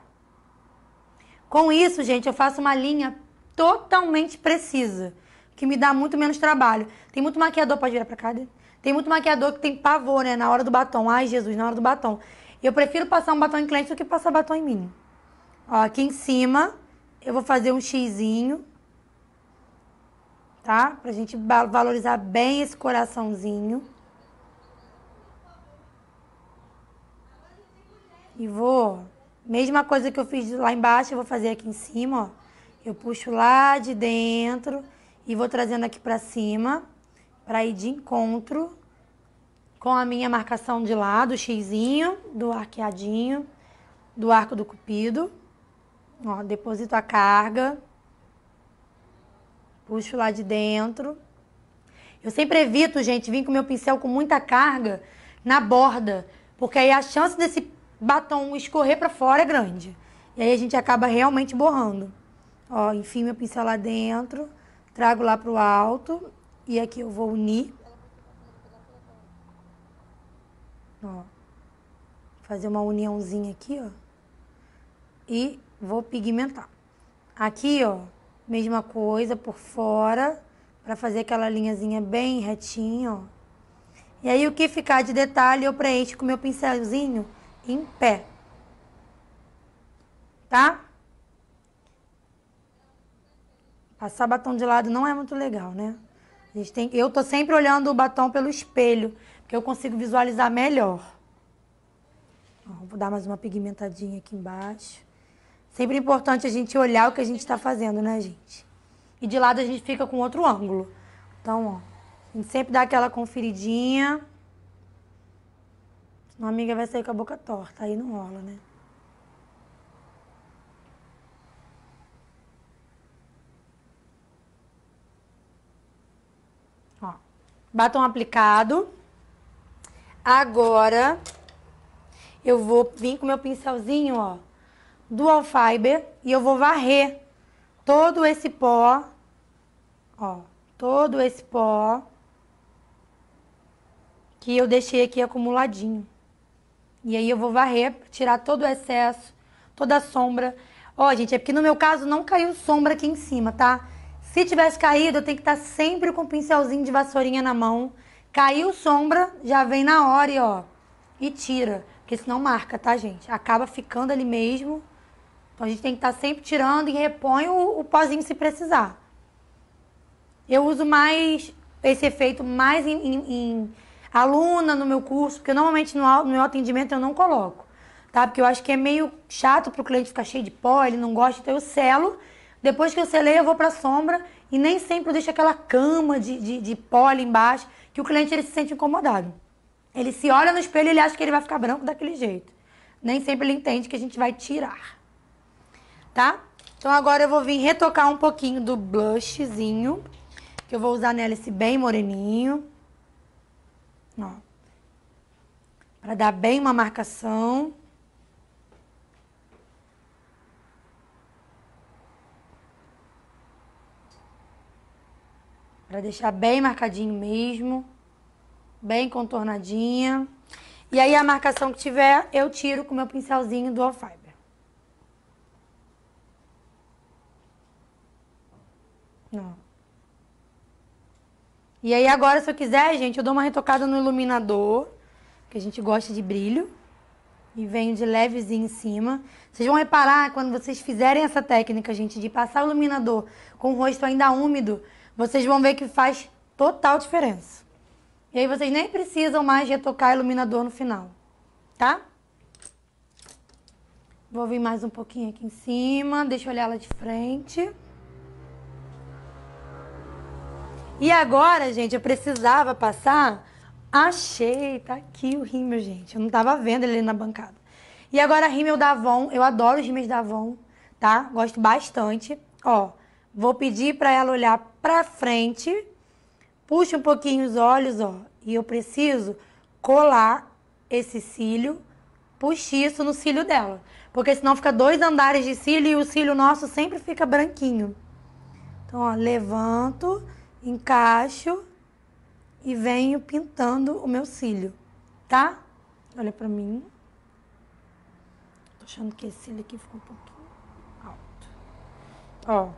Com isso, gente, eu faço uma linha totalmente precisa, que me dá muito menos trabalho. Tem muito maquiador, pode virar pra cá, né? tem muito maquiador que tem pavor, né, na hora do batom. Ai, Jesus, na hora do batom. Eu prefiro passar um batom em cliente do que passar batom em mim. Ó, aqui em cima, eu vou fazer um xizinho, tá? Pra gente valorizar bem esse coraçãozinho. E vou, mesma coisa que eu fiz lá embaixo, eu vou fazer aqui em cima, ó. Eu puxo lá de dentro e vou trazendo aqui pra cima, pra ir de encontro com a minha marcação de lado, o xizinho, do arqueadinho, do arco do cupido. Ó, deposito a carga, puxo lá de dentro. Eu sempre evito, gente, vir com meu pincel com muita carga na borda, porque aí a chance desse batom escorrer para fora é grande. E aí a gente acaba realmente borrando. Ó, enfio meu pincel lá dentro, trago lá pro alto e aqui eu vou unir. Ó. Fazer uma uniãozinha aqui, ó. E vou pigmentar. Aqui, ó, mesma coisa por fora, para fazer aquela linhazinha bem retinha, ó. E aí o que ficar de detalhe eu preencho com meu pincelzinho em pé. Tá? Passar batom de lado não é muito legal, né? A gente tem, eu tô sempre olhando o batom pelo espelho, porque eu consigo visualizar melhor. vou dar mais uma pigmentadinha aqui embaixo. Sempre é importante a gente olhar o que a gente está fazendo, né, gente? E de lado a gente fica com outro ângulo. Então, ó, a gente sempre dá aquela conferidinha. Uma amiga vai sair com a boca torta, aí não rola, né? Ó, batom aplicado. Agora, eu vou vir com meu pincelzinho, ó, Dual Fiber, e eu vou varrer todo esse pó, ó, todo esse pó que eu deixei aqui acumuladinho. E aí eu vou varrer, tirar todo o excesso, toda a sombra. Ó, oh, gente, é porque no meu caso não caiu sombra aqui em cima, tá? Se tivesse caído, eu tenho que estar tá sempre com o um pincelzinho de vassourinha na mão. Caiu sombra, já vem na hora e ó, e tira. Porque senão marca, tá, gente? Acaba ficando ali mesmo. Então a gente tem que estar tá sempre tirando e repõe o, o pozinho se precisar. Eu uso mais esse efeito mais em, em, em aluna no meu curso, porque normalmente no, meu atendimento eu não coloco, tá? Porque eu acho que é meio chato para o cliente ficar cheio de pó, ele não gosta, então eu selo. Depois que eu selei, eu vou para sombra e nem sempre eu deixo aquela cama de, de, de pó ali embaixo, que o cliente ele se sente incomodado. Ele se olha no espelho e ele acha que ele vai ficar branco daquele jeito. Nem sempre ele entende que a gente vai tirar. Tá? Então agora eu vou vir retocar um pouquinho do blushzinho, que eu vou usar nele esse bem moreninho. Não. Para dar bem uma marcação. Para deixar bem marcadinho mesmo. Bem contornadinha. E aí a marcação que tiver, eu tiro com o meu pincelzinho do Allfiber. Não. E aí agora, se eu quiser, gente, eu dou uma retocada no iluminador, que a gente gosta de brilho. E venho de levezinho em cima. Vocês vão reparar, quando vocês fizerem essa técnica, gente, de passar o iluminador com o rosto ainda úmido, vocês vão ver que faz total diferença. E aí vocês nem precisam mais retocar iluminador no final, tá? Vou vir mais um pouquinho aqui em cima, deixa eu olhar ela de frente. E agora, gente, eu precisava passar. Achei, tá aqui o rímel, gente. Eu não tava vendo ele na bancada. E agora, rímel da Avon. Eu adoro os Rímel da Avon, tá? Gosto bastante. Ó, vou pedir pra ela olhar pra frente. Puxa um pouquinho os olhos, ó. E eu preciso colar esse cílio isso no cílio dela. Porque senão fica dois andares de cílio e o cílio nosso sempre fica branquinho. Então, ó, levanto encaixo e venho pintando o meu cílio, tá? Olha pra mim. Tô achando que esse cílio aqui ficou um pouquinho alto. Ó,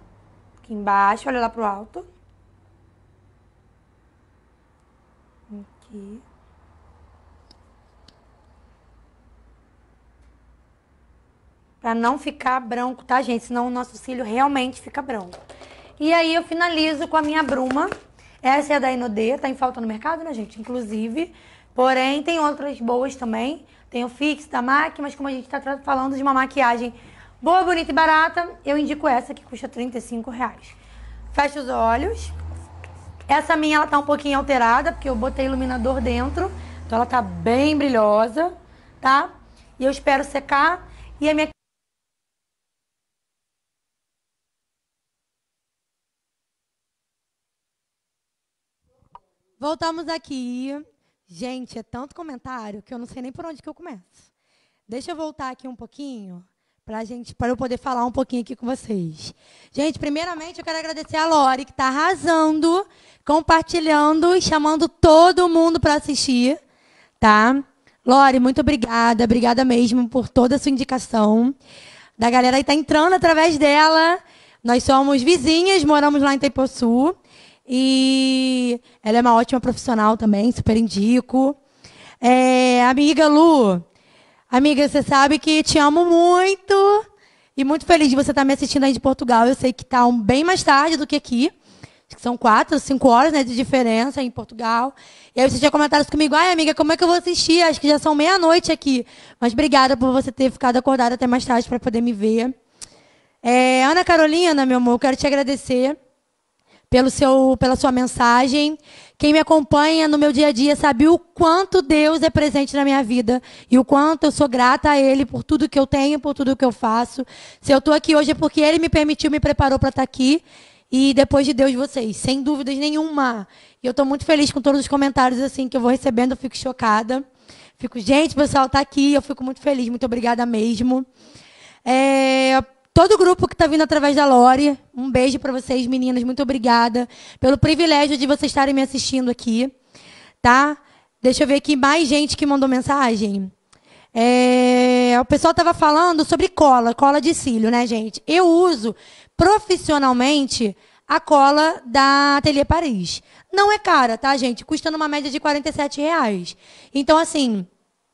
aqui embaixo, olha lá pro alto. Aqui. Pra não ficar branco, tá, gente? Senão o nosso cílio realmente fica branco. E aí eu finalizo com a minha bruma. Essa é da Inodê, tá em falta no mercado, né, gente? Inclusive. Porém, tem outras boas também. Tem o Fix da MAC, mas como a gente tá falando de uma maquiagem boa, bonita e barata, eu indico essa que custa 35 reais. Fecha os olhos. Essa minha, ela tá um pouquinho alterada, porque eu botei iluminador dentro. Então ela tá bem brilhosa, tá? E eu espero secar. E a minha Voltamos aqui. Gente, é tanto comentário que eu não sei nem por onde que eu começo. Deixa eu voltar aqui um pouquinho para gente, para eu poder falar um pouquinho aqui com vocês. Gente, primeiramente eu quero agradecer a Lori que está arrasando, compartilhando e chamando todo mundo para assistir, tá? Lori, muito obrigada, obrigada mesmo por toda a sua indicação. Da galera que está entrando através dela. Nós somos vizinhas, moramos lá em Taipoçu. E ela é uma ótima profissional também, super indico. É, amiga Lu, amiga, você sabe que te amo muito e muito feliz de você estar tá me assistindo aí de Portugal. Eu sei que está um, bem mais tarde do que aqui. Acho que são quatro, cinco horas né, de diferença em Portugal. E aí você tinha comentários comigo, ai amiga, como é que eu vou assistir? Acho que já são meia-noite aqui. Mas obrigada por você ter ficado acordada até mais tarde para poder me ver. É, Ana Carolina, meu amor, quero te agradecer pelo seu, pela sua mensagem. Quem me acompanha no meu dia a dia sabe o quanto Deus é presente na minha vida e o quanto eu sou grata a Ele por tudo que eu tenho, por tudo que eu faço. Se eu estou aqui hoje é porque Ele me permitiu, me preparou para estar tá aqui. E depois de Deus, vocês, sem dúvidas nenhuma. E eu estou muito feliz com todos os comentários assim que eu vou recebendo, eu fico chocada. Fico, gente, o pessoal está aqui, eu fico muito feliz, muito obrigada mesmo. É, todo grupo que está vindo através da Lore. Um beijo para vocês, meninas. Muito obrigada pelo privilégio de vocês estarem me assistindo aqui. Tá? Deixa eu ver aqui mais gente que mandou mensagem. É... o pessoal estava falando sobre cola, cola de cílio, né, gente? Eu uso profissionalmente a cola da Atelier Paris. Não é cara, tá, gente? Custa numa média de 47 reais. Então, assim,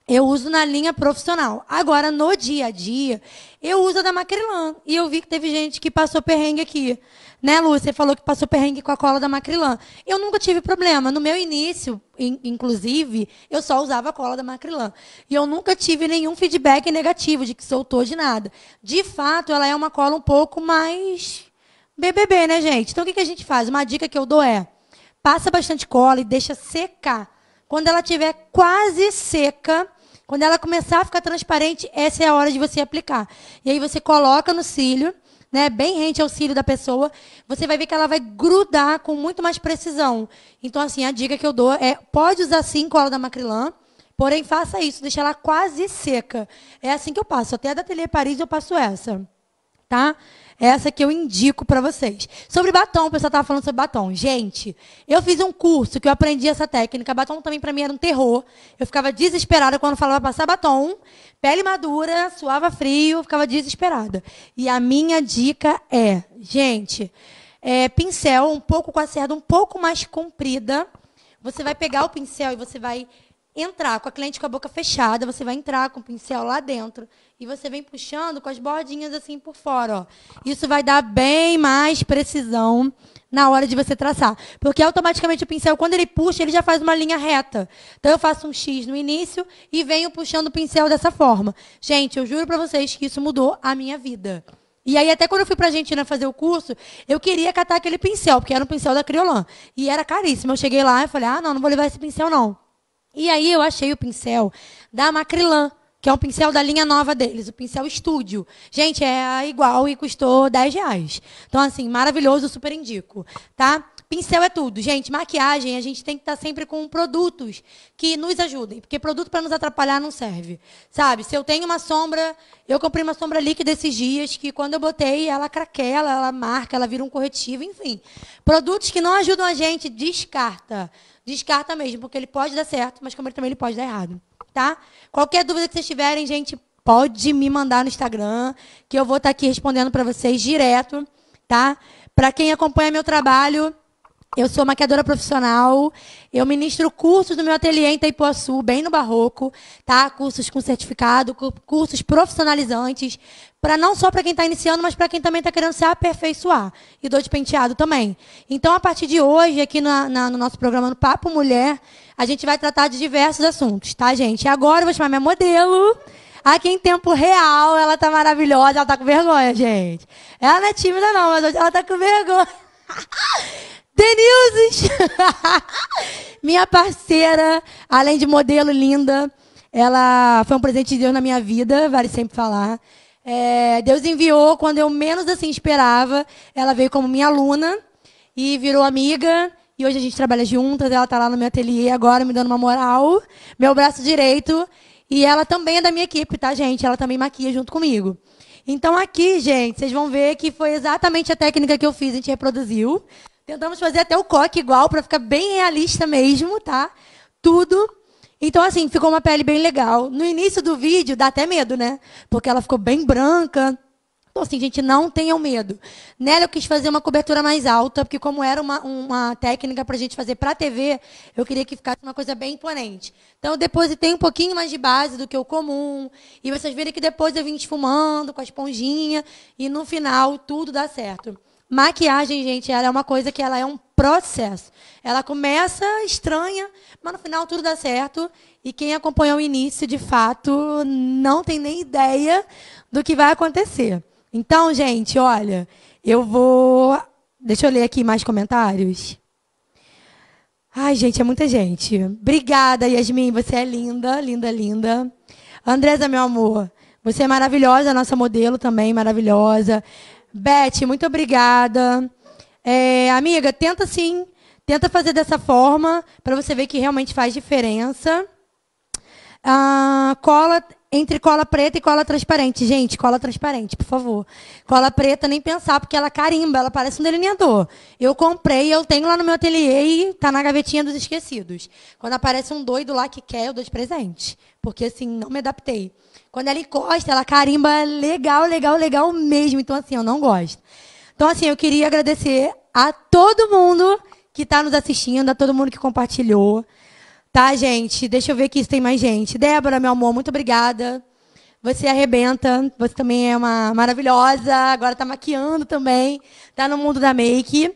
eu uso na linha profissional. Agora, no dia a dia, eu uso a da Macrilan. E eu vi que teve gente que passou perrengue aqui. Né, Lúcia? Você falou que passou perrengue com a cola da Macrilan. Eu nunca tive problema. No meu início, in inclusive, eu só usava a cola da Macrilan. E eu nunca tive nenhum feedback negativo de que soltou de nada. De fato, ela é uma cola um pouco mais BBB, né, gente? Então, o que a gente faz? Uma dica que eu dou é passa bastante cola e deixa secar. Quando ela estiver quase seca, quando ela começar a ficar transparente, essa é a hora de você aplicar. E aí você coloca no cílio, né, bem rente ao cílio da pessoa, você vai ver que ela vai grudar com muito mais precisão. Então, assim, a dica que eu dou é, pode usar sim cola da Macrilã, porém faça isso, deixa ela quase seca. É assim que eu passo. Até a da Ateliê Paris eu passo essa tá? Essa que eu indico para vocês. Sobre batom, o pessoal estava falando sobre batom. Gente, eu fiz um curso que eu aprendi essa técnica. Batom também para mim era um terror. Eu ficava desesperada quando falava passar batom. Pele madura, suava frio, eu ficava desesperada. E a minha dica é, gente, é, pincel um pouco com a cerda um pouco mais comprida. Você vai pegar o pincel e você vai entrar com a cliente com a boca fechada, você vai entrar com o pincel lá dentro e você vem puxando com as bordinhas assim por fora, ó. Isso vai dar bem mais precisão na hora de você traçar. Porque automaticamente o pincel, quando ele puxa, ele já faz uma linha reta. Então eu faço um X no início e venho puxando o pincel dessa forma. Gente, eu juro para vocês que isso mudou a minha vida. E aí, até quando eu fui pra Argentina fazer o curso, eu queria catar aquele pincel, porque era um pincel da Criolan. E era caríssimo. Eu cheguei lá e falei, ah, não, não vou levar esse pincel, não. E aí eu achei o pincel da Macrilan que é um pincel da linha nova deles, o pincel estúdio. Gente, é igual e custou 10 reais. Então, assim, maravilhoso, super indico, tá? Pincel é tudo, gente. Maquiagem, a gente tem que estar tá sempre com produtos que nos ajudem, porque produto para nos atrapalhar não serve, sabe? Se eu tenho uma sombra, eu comprei uma sombra líquida esses dias que quando eu botei ela craquela, ela marca, ela vira um corretivo, enfim. Produtos que não ajudam a gente, descarta, descarta mesmo, porque ele pode dar certo, mas como ele também ele pode dar errado tá? Qualquer dúvida que vocês tiverem, gente, pode me mandar no Instagram, que eu vou estar tá aqui respondendo para vocês direto, tá? Para quem acompanha meu trabalho, eu sou maquiadora profissional, eu ministro cursos no meu ateliê em Itaipuaçu, bem no barroco, tá? Cursos com certificado, cursos profissionalizantes, para não só para quem está iniciando, mas para quem também está querendo se aperfeiçoar. E dou de penteado também. Então, a partir de hoje, aqui na, na, no nosso programa no Papo Mulher, a gente vai tratar de diversos assuntos, tá, gente? E agora eu vou chamar minha modelo. Aqui em tempo real, ela tá maravilhosa, ela tá com vergonha, gente. Ela não é tímida, não, mas hoje ela tá com vergonha. Denise, minha parceira, além de modelo linda, ela foi um presente de Deus na minha vida, vale sempre falar. É, Deus enviou quando eu menos assim esperava. Ela veio como minha aluna e virou amiga. E hoje a gente trabalha juntas, ela está lá no meu ateliê agora me dando uma moral, meu braço direito. E ela também é da minha equipe, tá, gente? Ela também maquia junto comigo. Então aqui, gente, vocês vão ver que foi exatamente a técnica que eu fiz, a gente reproduziu. Tentamos fazer até o coque igual, para ficar bem realista mesmo, tá? Tudo. Então, assim, ficou uma pele bem legal. No início do vídeo, dá até medo, né? Porque ela ficou bem branca, então, assim, gente, não tenham medo. Nela eu quis fazer uma cobertura mais alta, porque como era uma, uma técnica para a gente fazer para a TV, eu queria que ficasse uma coisa bem imponente. Então, eu depositei um pouquinho mais de base do que o comum. E vocês viram que depois eu vim esfumando com a esponjinha. E no final, tudo dá certo. Maquiagem, gente, ela é uma coisa que ela é um processo. Ela começa estranha, mas no final tudo dá certo. E quem acompanhou o início, de fato, não tem nem ideia do que vai acontecer. Então, gente, olha, eu vou. Deixa eu ler aqui mais comentários. Ai, gente, é muita gente. Obrigada, Yasmin. Você é linda, linda, linda. Andresa, meu amor, você é maravilhosa, nossa modelo também, maravilhosa. Beth, muito obrigada. É, amiga, tenta sim. Tenta fazer dessa forma para você ver que realmente faz diferença. Ah, cola entre cola preta e cola transparente. Gente, cola transparente, por favor. Cola preta, nem pensar, porque ela carimba, ela parece um delineador. Eu comprei, eu tenho lá no meu ateliê e tá na gavetinha dos esquecidos. Quando aparece um doido lá que quer, eu dou de presente. Porque, assim, não me adaptei. Quando ela encosta, ela carimba legal, legal, legal mesmo. Então, assim, eu não gosto. Então, assim, eu queria agradecer a todo mundo que está nos assistindo, a todo mundo que compartilhou. Tá, gente? Deixa eu ver aqui se tem mais gente. Débora, meu amor, muito obrigada. Você arrebenta, você também é uma maravilhosa, agora tá maquiando também, tá no mundo da make.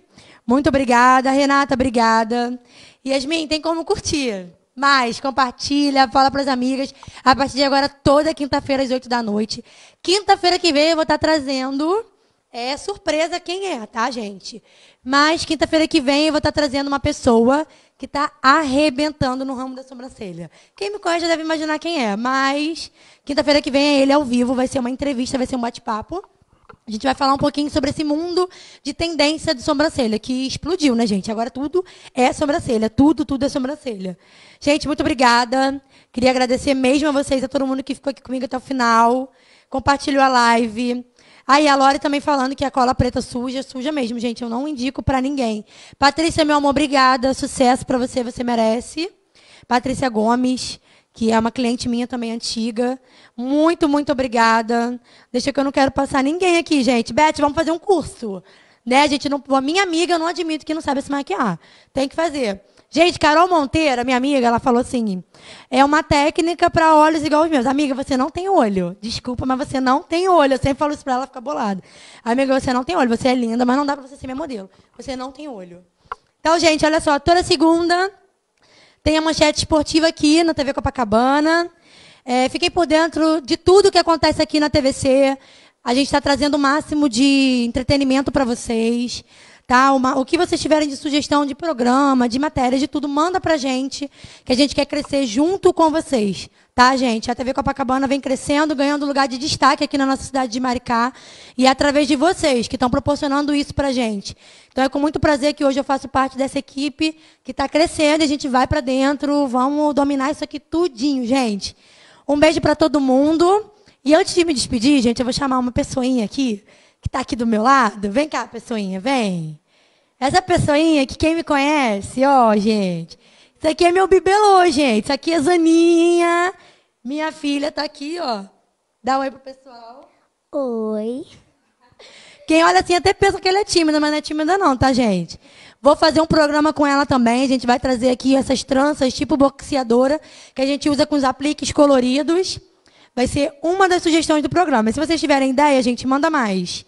Muito obrigada, Renata, obrigada. Yasmin, tem como curtir? mais, compartilha, fala para as amigas. A partir de agora, toda quinta-feira às oito da noite. Quinta-feira que vem eu vou estar tá trazendo. É surpresa quem é, tá, gente? Mas quinta-feira que vem eu vou estar tá trazendo uma pessoa que está arrebentando no ramo da sobrancelha. Quem me conhece já deve imaginar quem é, mas quinta-feira que vem é ele ao vivo, vai ser uma entrevista, vai ser um bate-papo. A gente vai falar um pouquinho sobre esse mundo de tendência de sobrancelha, que explodiu, né, gente? Agora tudo é sobrancelha, tudo, tudo é sobrancelha. Gente, muito obrigada. Queria agradecer mesmo a vocês, a todo mundo que ficou aqui comigo até o final, compartilhou a live. Aí a Lore também falando que a cola preta suja, suja mesmo, gente. Eu não indico para ninguém. Patrícia, meu amor, obrigada. Sucesso para você, você merece. Patrícia Gomes, que é uma cliente minha também antiga. Muito, muito obrigada. Deixa que eu não quero passar ninguém aqui, gente. Beth, vamos fazer um curso. Né, gente? Não, a minha amiga, eu não admito que não sabe se maquiar. Tem que fazer. Gente, Carol Monteira, minha amiga, ela falou assim: é uma técnica para olhos igual os meus. Amiga, você não tem olho. Desculpa, mas você não tem olho. Eu sempre falo isso para ela, fica bolada. Amiga, você não tem olho. Você é linda, mas não dá para você ser minha modelo. Você não tem olho. Então, gente, olha só. Toda segunda tem a manchete esportiva aqui na TV Copacabana. É, fiquei por dentro de tudo que acontece aqui na TVC. A gente está trazendo o máximo de entretenimento para vocês. Tá? Uma, o que vocês tiverem de sugestão de programa, de matéria, de tudo, manda pra gente, que a gente quer crescer junto com vocês. Tá, gente? A TV Copacabana vem crescendo, ganhando lugar de destaque aqui na nossa cidade de Maricá. E é através de vocês que estão proporcionando isso pra gente. Então é com muito prazer que hoje eu faço parte dessa equipe que está crescendo e a gente vai para dentro. Vamos dominar isso aqui tudinho, gente. Um beijo para todo mundo. E antes de me despedir, gente, eu vou chamar uma pessoinha aqui que está aqui do meu lado. Vem cá, pessoinha, vem. Essa pessoinha que quem me conhece, ó, gente. Isso aqui é meu bibelô, gente. Isso aqui é Zaninha. Minha filha tá aqui, ó. Dá um oi pro pessoal. Oi. Quem olha assim até pensa que ela é tímida, mas não é tímida não, tá, gente? Vou fazer um programa com ela também. A gente vai trazer aqui essas tranças tipo boxeadora que a gente usa com os apliques coloridos. Vai ser uma das sugestões do programa. Se vocês tiverem ideia, a gente, manda mais.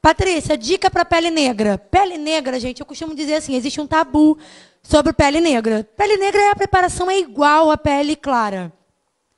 Patrícia, dica para pele negra. Pele negra, gente, eu costumo dizer assim, existe um tabu sobre pele negra. Pele negra, é a preparação é igual à pele clara.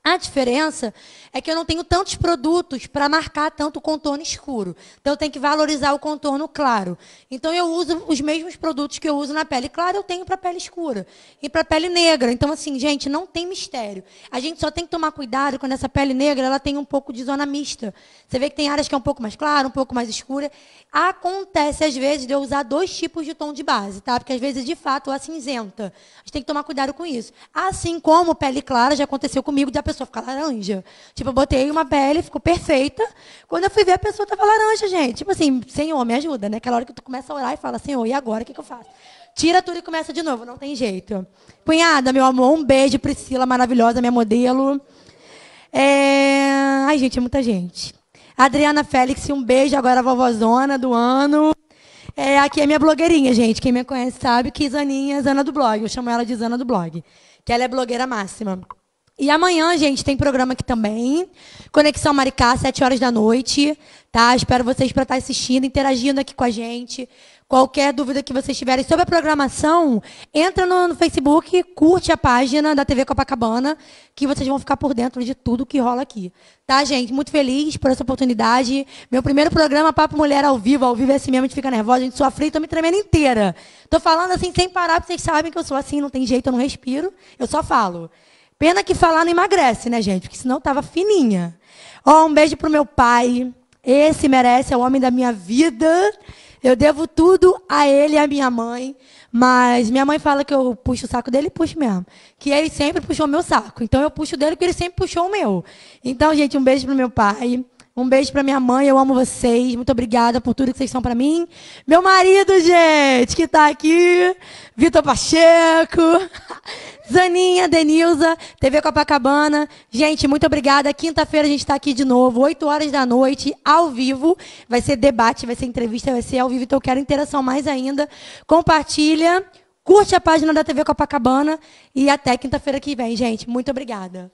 A diferença é que eu não tenho tantos produtos para marcar tanto contorno escuro. Então eu tenho que valorizar o contorno claro. Então eu uso os mesmos produtos que eu uso na pele clara, eu tenho para pele escura e para pele negra. Então assim, gente, não tem mistério. A gente só tem que tomar cuidado quando essa pele negra, ela tem um pouco de zona mista. Você vê que tem áreas que é um pouco mais clara, um pouco mais escura. Acontece às vezes de eu usar dois tipos de tom de base, tá? Porque às vezes de fato é a cinzenta. A gente tem que tomar cuidado com isso. Assim como pele clara já aconteceu comigo de a pessoa ficar laranja. Tipo, eu botei uma pele, ficou perfeita. Quando eu fui ver, a pessoa tava laranja, gente. Tipo assim, Senhor, me ajuda, né? Aquela hora que tu começa a orar e fala, Senhor, e agora? O que, que eu faço? Tira tudo e começa de novo, não tem jeito. Cunhada, meu amor, um beijo, Priscila, maravilhosa, minha modelo. É... Ai, gente, é muita gente. Adriana Félix, um beijo, agora a vovozona do ano. É, aqui é minha blogueirinha, gente. Quem me conhece sabe que Zaninha é Zana do blog. Eu chamo ela de Zana do blog. Que ela é blogueira máxima. E amanhã, gente, tem programa aqui também. Conexão Maricá, 7 horas da noite, tá? Espero vocês para estar tá assistindo, interagindo aqui com a gente. Qualquer dúvida que vocês tiverem sobre a programação, entra no, no Facebook, curte a página da TV Copacabana, que vocês vão ficar por dentro de tudo que rola aqui. Tá, gente? Muito feliz por essa oportunidade. Meu primeiro programa, Papo Mulher ao vivo. Ao vivo é assim mesmo, a gente fica nervosa, a gente sofre e tô me tremendo inteira. Tô falando assim sem parar, porque vocês sabem que eu sou assim, não tem jeito, eu não respiro, eu só falo. Pena que falar não emagrece, né, gente? Porque senão tava fininha. Ó, oh, um beijo pro meu pai. Esse merece, é o homem da minha vida. Eu devo tudo a ele e à minha mãe. Mas minha mãe fala que eu puxo o saco dele, puxo mesmo. Que ele sempre puxou meu saco. Então eu puxo dele porque ele sempre puxou o meu. Então, gente, um beijo pro meu pai. Um beijo pra minha mãe, eu amo vocês. Muito obrigada por tudo que vocês são para mim. Meu marido, gente, que tá aqui. Vitor Pacheco. Zaninha, Denilza, TV Copacabana. Gente, muito obrigada. Quinta-feira a gente está aqui de novo, 8 horas da noite, ao vivo. Vai ser debate, vai ser entrevista, vai ser ao vivo, então eu quero interação mais ainda. Compartilha, curte a página da TV Copacabana e até quinta-feira que vem, gente. Muito obrigada.